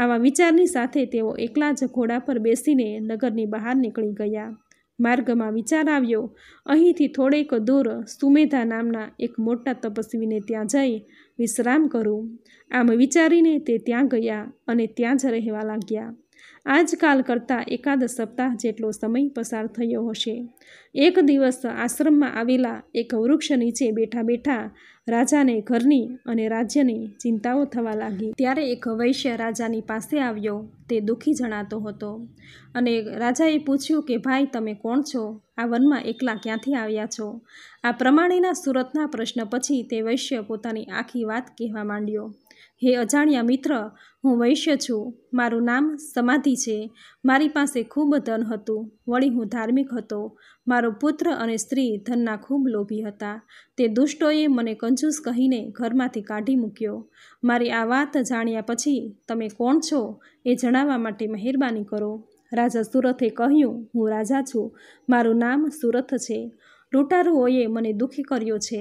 આવા વિચારની સાથે તેઓ એકલા જ ઘોડા પર બેસીને નગરની બહાર નીકળી ગયા માર્ગમાં વિચાર આવ્યો અહીંથી થોડેક દૂર સુમેધા નામના એક મોટા તપસ્વીને ત્યાં જઈ વિશ્રામ કરું આમ વિચારીને તે ત્યાં ગયા અને ત્યાં જ રહેવા લાગ્યા આજકાલ કરતાં એકાદ સપ્તાહ જેટલો સમય પસાર થયો હશે એક દિવસ આશ્રમમાં આવેલા એક વૃક્ષ નીચે બેઠા બેઠા રાજાને ઘરની અને રાજ્યની ચિંતાઓ થવા લાગી ત્યારે એક વૈશ્ય રાજાની પાસે આવ્યો તે દુઃખી જણાતો હતો અને રાજાએ પૂછ્યું કે ભાઈ તમે કોણ છો આ વનમાં એકલા ક્યાંથી આવ્યા છો આ પ્રમાણેના સુરતના પ્રશ્ન પછી તે વૈશ્ય પોતાની આખી વાત કહેવા માંડ્યો હે અજાણ્યા મિત્ર હું વૈશ્ય છું મારું નામ સમાધિ છે મારી પાસે ખૂબ ધન હતું વળી હું ધાર્મિક હતો મારો પુત્ર અને સ્ત્રી ધનના ખૂબ લોભી હતા તે દુષ્ટોએ મને કંજૂસ કહીને ઘરમાંથી કાઢી મૂક્યો મારી આ વાત જાણ્યા પછી તમે કોણ છો એ જણાવવા માટે મહેરબાની કરો રાજા સુરથે કહ્યું હું રાજા છું મારું નામ સુરથ છે લૂંટારુઓએ મને દુઃખી કર્યો છે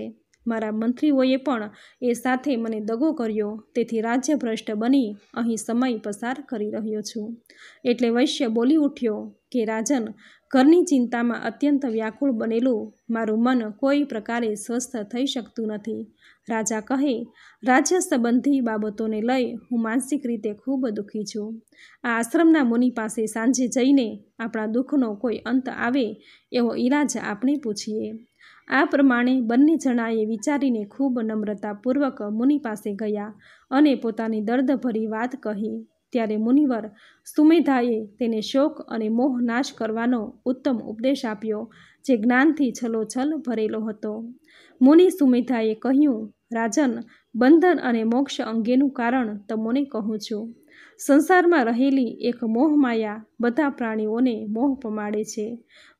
મારા મંત્રીઓએ પણ એ સાથે મને દગો કર્યો તેથી રાજ્ય ભ્રષ્ટ બની અહીં સમય પસાર કરી રહ્યો છું એટલે વૈશ્ય બોલી ઉઠ્યો કે રાજન ઘરની ચિંતામાં અત્યંત વ્યાકુળ બનેલું મારું મન કોઈ પ્રકારે સ્વસ્થ થઈ શકતું નથી રાજા કહે રાજ્ય સંબંધી બાબતોને લઈ હું માનસિક રીતે ખૂબ દુઃખી છું આ આશ્રમના મુનિ પાસે સાંજે જઈને આપણા દુઃખનો કોઈ અંત આવે એવો ઈરાજ આપણે પૂછીએ આ પ્રમાણે બંને જણાએ વિચારીને ખૂબ નમ્રતાપૂર્વક મુનિ પાસે ગયા અને પોતાની દર્દભરી વાત કહી ત્યારે મુનિવર સુમેધાએ તેને શોક અને મોહ નાશ કરવાનો ઉત્તમ ઉપદેશ આપ્યો જે જ્ઞાનથી છલોછલ ભરેલો હતો મુનિ સુમેધાએ કહ્યું રાજન બંધન અને મોક્ષ અંગેનું કારણ તમને કહું છું સંસારમાં રહેલી એક મોહમાયા બધા પ્રાણીઓને મોહ પમાડે છે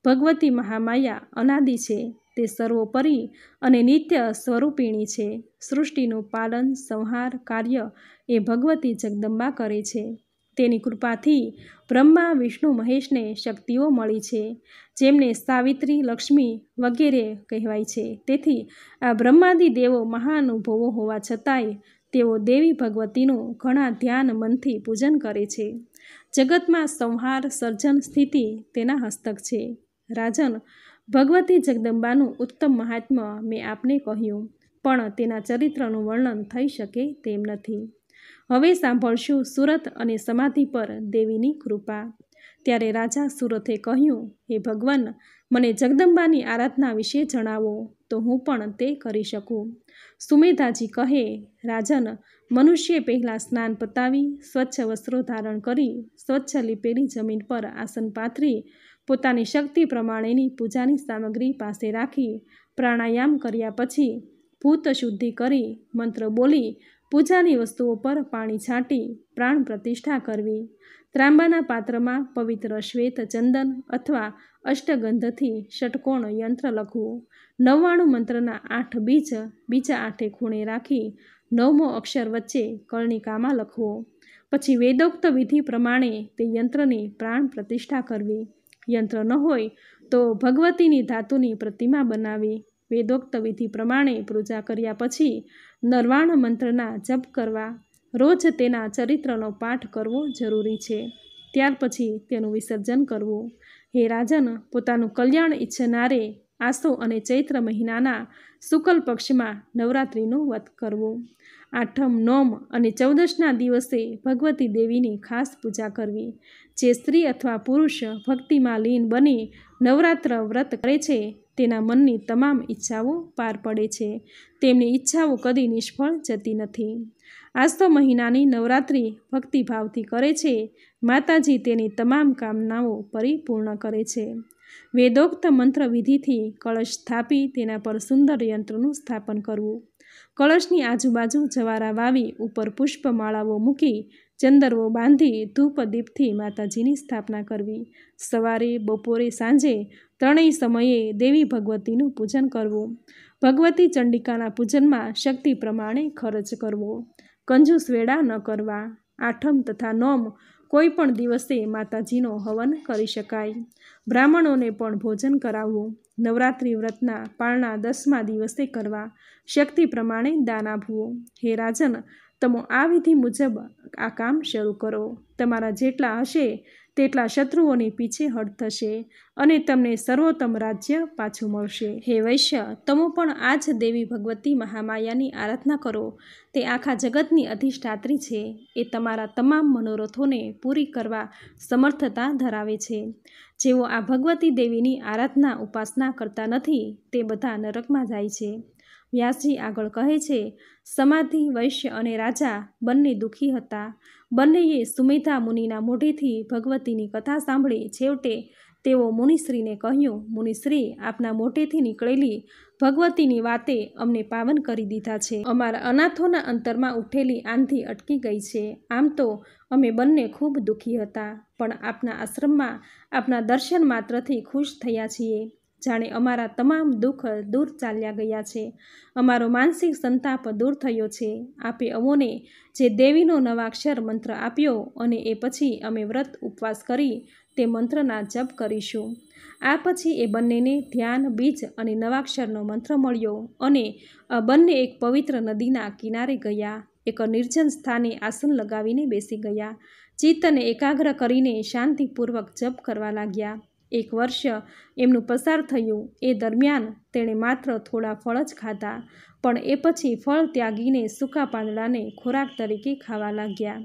ભગવતી મહામાયા અનાદિ છે તે સર્વોપરી અને નિત્ય સ્વરૂપિણી છે સૃષ્ટિનું પાલન સંહાર કાર્ય એ ભગવતી જગદંબા કરે છે તેની કૃપાથી બ્રહ્મા વિષ્ણુ મહેશને શક્તિઓ મળી છે જેમને સાવિત્રી લક્ષ્મી વગેરે કહેવાય છે તેથી આ બ્રહ્માદિ દેવો મહાનુભવો હોવા છતાંય તેઓ દેવી ભગવતીનું ઘણા ધ્યાન મનથી પૂજન કરે છે જગતમાં સંહાર સર્જન સ્થિતિ તેના હસ્તક છે રાજન ભગવતી જગદંબાનું ઉત્તમ મહાત્મ્ય મેં આપને કહ્યું પણ તેના ચરિત્રનું વર્ણન થઈ શકે તેમ નથી હવે સાંભળશું સુરત અને સમાધિ પર દેવીની કૃપા ત્યારે રાજા સુરતે કહ્યું હે ભગવાન મને જગદંબાની આરાધના વિશે જણાવો તો હું પણ તે કરી શકું સુમેધાજી કહે રાજન મનુષ્ય પહેલાં સ્નાન પતાવી સ્વચ્છ વસ્ત્રો ધારણ કરી સ્વચ્છ લીપેલી જમીન પર આસન પાથરી પોતાની શક્તિ પ્રમાણેની પૂજાની સામગ્રી પાસે રાખી પ્રાણાયામ કર્યા પછી ભૂત શુદ્ધિ કરી મંત્ર બોલી પૂજાની વસ્તુઓ પર પાણી છાંટી પ્રાણ પ્રતિષ્ઠા કરવી ત્રાંબાના પાત્રમાં પવિત્ર શ્વેત ચંદન અથવા અષ્ટગંધથી ષટકોણ યંત્ર લખવું નવ્વાણું મંત્રના આઠ બીજ બીજા આઠે ખૂણે રાખી નવમો અક્ષર વચ્ચે કળનિકામાં લખવો પછી વેદોક્ત વિધિ પ્રમાણે તે યંત્રની પ્રાણ પ્રતિષ્ઠા કરવી યંત્ર ન હોય તો ભગવતીની ધાતુની પ્રતિમા બનાવી વેદોક્ત વિધિ પ્રમાણે પૂજા કર્યા પછી નરવાણ મંત્રના જપ કરવા રોજ તેના ચરિત્રનો પાઠ કરવો જરૂરી છે ત્યાર પછી તેનું વિસર્જન કરવું હે રાજન પોતાનું કલ્યાણ ઈચ્છનારે આસો અને ચૈત્ર મહિનાના શુકલ પક્ષમાં નવરાત્રિનું વધ કરવો આઠમ નોમ અને ચૌદશના દિવસે ભગવતી દેવીની ખાસ પૂજા કરવી જે સ્ત્રી અથવા પુરુષ ભક્તિમાં લીન બની નવરાત્ર વ્રત કરે છે તેના મનની તમામ ઈચ્છાઓ પાર પડે છે તેમની ઈચ્છાઓ કદી નિષ્ફળ જતી નથી આસ્તો મહિનાની નવરાત્રિ ભક્તિભાવથી કરે છે માતાજી તેની તમામ કામનાઓ પરિપૂર્ણ કરે છે વેદોક્ત મંત્ર વિધિથી કળશ સ્થાપી તેના પર સુંદર યંત્રનું સ્થાપન કરવું કળશની આજુબાજુ જવારા વાવી ઉપર પુષ્પમાળાઓ મૂકી ચંદરવો બાંધી ધૂપ દીપથી માતાજીની સ્થાપના કરવી સવારે બપોરે સાંજે ત્રણેય સમયે દેવી ભગવતીનું પૂજન કરવું ભગવતી ચંડિકાના પૂજનમાં શક્તિ પ્રમાણે ખર્ચ કરવો કંજૂસ વેડા ન કરવા આઠમ તથા નોમ કોઈ પણ દિવસે માતાજીનો હવન કરી શકાય બ્રાહ્મણોને પણ ભોજન કરાવવું નવરાત્રિ વ્રતના પાળના દસમા દિવસે કરવા શક્તિ પ્રમાણે દાન આપવો હે રાજન તમો આ વિધિ મુજબ આ કામ શરૂ કરો તમારા જેટલા હશે તેટલા શત્રુઓની પીછેહટ થશે અને તમને સર્વોત્તમ રાજ્ય પાછું મળશે હે વૈશ્ય તમે પણ આ જ દેવી ભગવતી મહામાયાની આરાધના કરો તે આખા જગતની અધિષ્ઠાત્રી છે એ તમારા તમામ મનોરથોને પૂરી કરવા સમર્થતા ધરાવે છે જેઓ આ ભગવતી દેવીની આરાધના ઉપાસના કરતા નથી તે બધા નરકમાં જાય છે વ્યાસજી આગળ કહે છે સમાધિ વૈશ્ય અને રાજા બંને દુઃખી હતા બંનેએ સુમેધા મુનિના મોઢેથી ભગવતીની કથા સાંભળી છેવટે તેઓ મુનિશ્રીને કહ્યું મુનિશ્રી આપના મોઢેથી નીકળેલી ભગવતીની વાતે અમને પાવન કરી દીધા છે અમારા અનાથોના અંતરમાં ઉઠેલી આંધી અટકી ગઈ છે આમ તો અમે બંને ખૂબ દુઃખી હતા પણ આપના આશ્રમમાં આપના દર્શન માત્રથી ખુશ થયા છીએ જાણે અમારા તમામ દુઃખ દૂર ચાલ્યા ગયા છે અમારો માનસિક સંતાપ દૂર થયો છે આપે અમોને જે દેવીનો નવાક્ષર મંત્ર આપ્યો અને એ પછી અમે વ્રત ઉપવાસ કરી તે મંત્રના જપ કરીશું આ પછી એ બંનેને ધ્યાન બીજ અને નવાક્ષરનો મંત્ર મળ્યો અને બંને એક પવિત્ર નદીના કિનારે ગયા એક નિર્જન સ્થાને આસન લગાવીને બેસી ગયા ચિત્તને એકાગ્ર કરીને શાંતિપૂર્વક જપ કરવા લાગ્યા એક વર્ષ એમનું પસાર થયું એ દરમિયાન તેણે માત્ર થોડા ફળ જ ખાધા પણ એ પછી ફળ ત્યાગીને સૂકા પાંદડાને ખોરાક તરીકે ખાવા લાગ્યા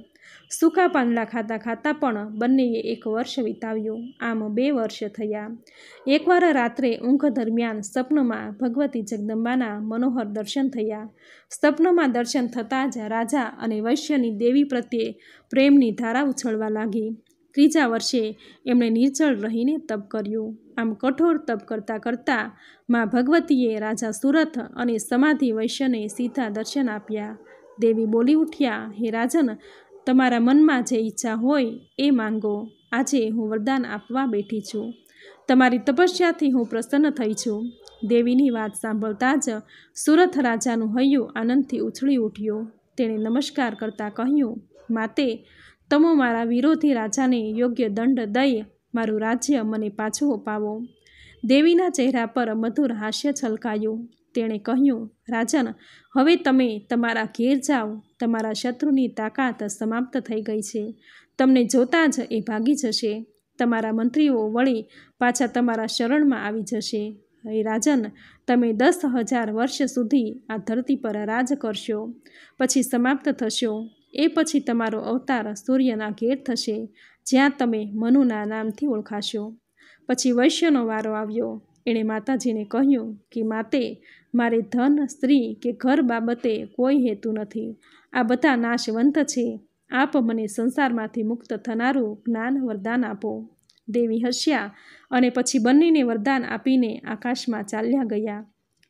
સૂકા પાંદડા ખાતા ખાતા પણ બંનેએ એક વર્ષ વિતાવ્યું આમ બે વર્ષ થયા એકવાર રાત્રે ઊંઘ દરમિયાન સ્વપ્નમાં ભગવતી જગદંબાના મનોહર દર્શન થયા સ્વપ્નમાં દર્શન થતાં જ રાજા અને વૈશ્યની દેવી પ્રત્યે પ્રેમની ધારા ઉછળવા લાગી ત્રીજા વર્ષે એમણે નિર્જળ રહીને તપ કર્યું આમ કઠોર તપ કરતાં કરતાં મા ભગવતીએ રાજા સુરથ અને સમાધિ વૈશ્યને સીધા દર્શન આપ્યા દેવી બોલી ઉઠ્યા હે રાજન તમારા મનમાં જે ઈચ્છા હોય એ માંગો આજે હું વરદાન આપવા બેઠી છું તમારી તપસ્યાથી હું પ્રસન્ન થઈ છું દેવીની વાત સાંભળતા જ સુરથ રાજાનું હૈયું આનંદથી ઉછળી ઉઠ્યું તેણે નમસ્કાર કરતાં કહ્યું માતે તમો મારા વિરોધી રાજાને યોગ્ય દંડ દઈ મારું રાજ્ય મને પાછું અપાવો દેવીના ચહેરા પર મધુર હાસ્ય છલકાયું તેણે કહ્યું રાજન હવે તમે તમારા ઘેર જાઓ તમારા શત્રુની તાકાત સમાપ્ત થઈ ગઈ છે તમને જોતાં જ એ ભાગી જશે તમારા મંત્રીઓ વળી પાછા તમારા શરણમાં આવી જશે હે રાજન તમે દસ હજાર વર્ષ સુધી આ ધરતી પર રાજ કરશો પછી સમાપ્ત થશો એ પછી તમારો અવતાર સૂર્યના ઘેર થશે જ્યાં તમે મનુના નામથી ઓળખાશો પછી વૈશ્યનો વારો આવ્યો એણે માતાજીને કહ્યું કે માતે મારે ધન સ્ત્રી કે ઘર બાબતે કોઈ હેતુ નથી આ બધા નાશવંત છે આપ મને સંસારમાંથી મુક્ત થનારું જ્ઞાન વરદાન આપો દેવી હસ્યા અને પછી બંનેને વરદાન આપીને આકાશમાં ચાલ્યા ગયા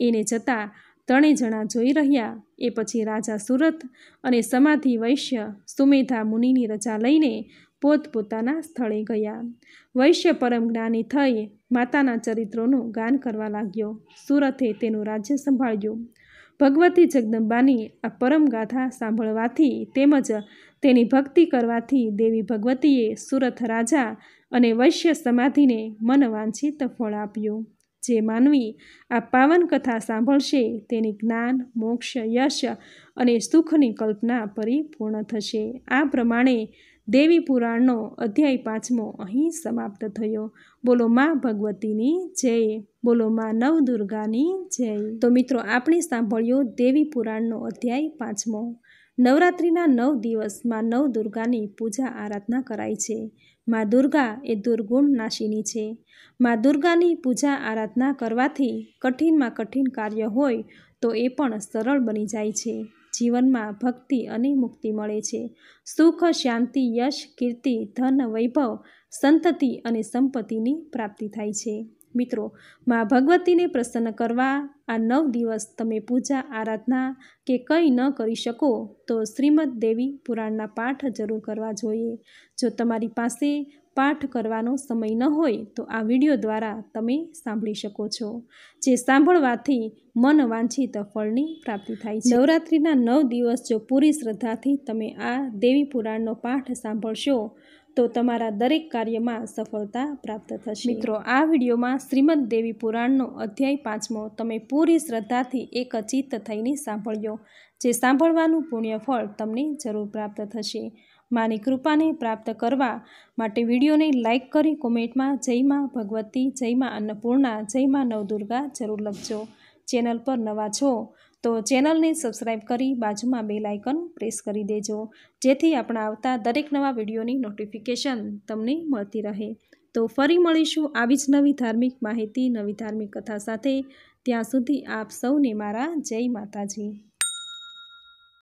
એને જતાં ત્રણેય જણા જોઈ રહ્યા એ પછી રાજા સુરત અને સમાધિ વૈશ્ય સુમેધા મુનિની રજા લઈને પોતપોતાના સ્થળે ગયા વૈશ્ય પરમ જ્ઞાની થઈ માતાના ચરિત્રોનું ગાન કરવા લાગ્યો સુરતે તેનું રાજ્ય સંભાળ્યું ભગવતી જગદંબાની આ પરમ ગાથા સાંભળવાથી તેમજ તેની ભક્તિ કરવાથી દેવી ભગવતીએ સુરત રાજા અને વૈશ્ય સમાધિને મનવાંછિત ફળ આપ્યું જે માનવી આ પાવન કથા સાંભળશે તેની જ્ઞાન મોક્ષ યશ અને સુખની કલ્પના પરિપૂર્ણ થશે આ પ્રમાણે દેવી પુરાણનો અધ્યાય પાંચમો અહીં સમાપ્ત થયો બોલો મા ભગવતીની જય બોલો મા નવદુર્ગાની જય તો મિત્રો આપણે સાંભળ્યો દેવી પુરાણનો અધ્યાય પાંચમો નવરાત્રિના નવ દિવસમાં નવદુર્ગાની પૂજા આરાધના કરાય છે મા દુર્ગા એ દુર્ગુણ નાશિની છે મા દુર્ગાની પૂજા આરાધના કરવાથી કઠિનમાં કઠિન કાર્ય હોય તો એ પણ સરળ બની જાય છે જીવનમાં ભક્તિ અને મુક્તિ મળે છે સુખ શાંતિ યશ કીર્તિ ધન વૈભવ સંતતિ અને સંપત્તિની પ્રાપ્તિ થાય છે મિત્રો મા ભગવતીને પ્રસન્ન કરવા આ નવ દિવસ તમે પૂજા આરાધના કે કંઈ ન કરી શકો તો શ્રીમદ દેવી પુરાણના પાઠ જરૂર કરવા જોઈએ જો તમારી પાસે પાઠ કરવાનો સમય ન હોય તો આ વિડીયો દ્વારા તમે સાંભળી શકો છો જે સાંભળવાથી મન વાંછિત ફળની પ્રાપ્તિ થાય છે નવરાત્રિના નવ દિવસ જો પૂરી શ્રદ્ધાથી તમે આ દેવી પુરાણનો પાઠ સાંભળશો તો તમારા દરેક કાર્યમાં સફળતા પ્રાપ્ત થશે મિત્રો આ વિડીયોમાં શ્રીમદ દેવી પુરાણનો અધ્યાય પાંચમો તમે પૂરી શ્રદ્ધાથી એકચિત્ત થઈને સાંભળ્યો જે સાંભળવાનું પુણ્યફળ તમને જરૂર પ્રાપ્ત થશે માની કૃપાને પ્રાપ્ત કરવા માટે વિડીયોને લાઇક કરી કોમેન્ટમાં જય માં ભગવતી જયમાં અન્નપૂર્ણા જય માં નવદુર્ગા જરૂર લખજો ચેનલ પર નવા છો તો ચેનલને સબસ્ક્રાઈબ કરી બાજુમાં બે આઇકન પ્રેસ કરી દેજો જેથી આપણા આવતા દરેક નવા વિડીયોની નોટિફિકેશન તમને મળતી રહે તો ફરી મળીશું આવી જ નવી ધાર્મિક માહિતી નવી ધાર્મિક કથા સાથે ત્યાં સુધી આપ સૌને મારા જય માતાજી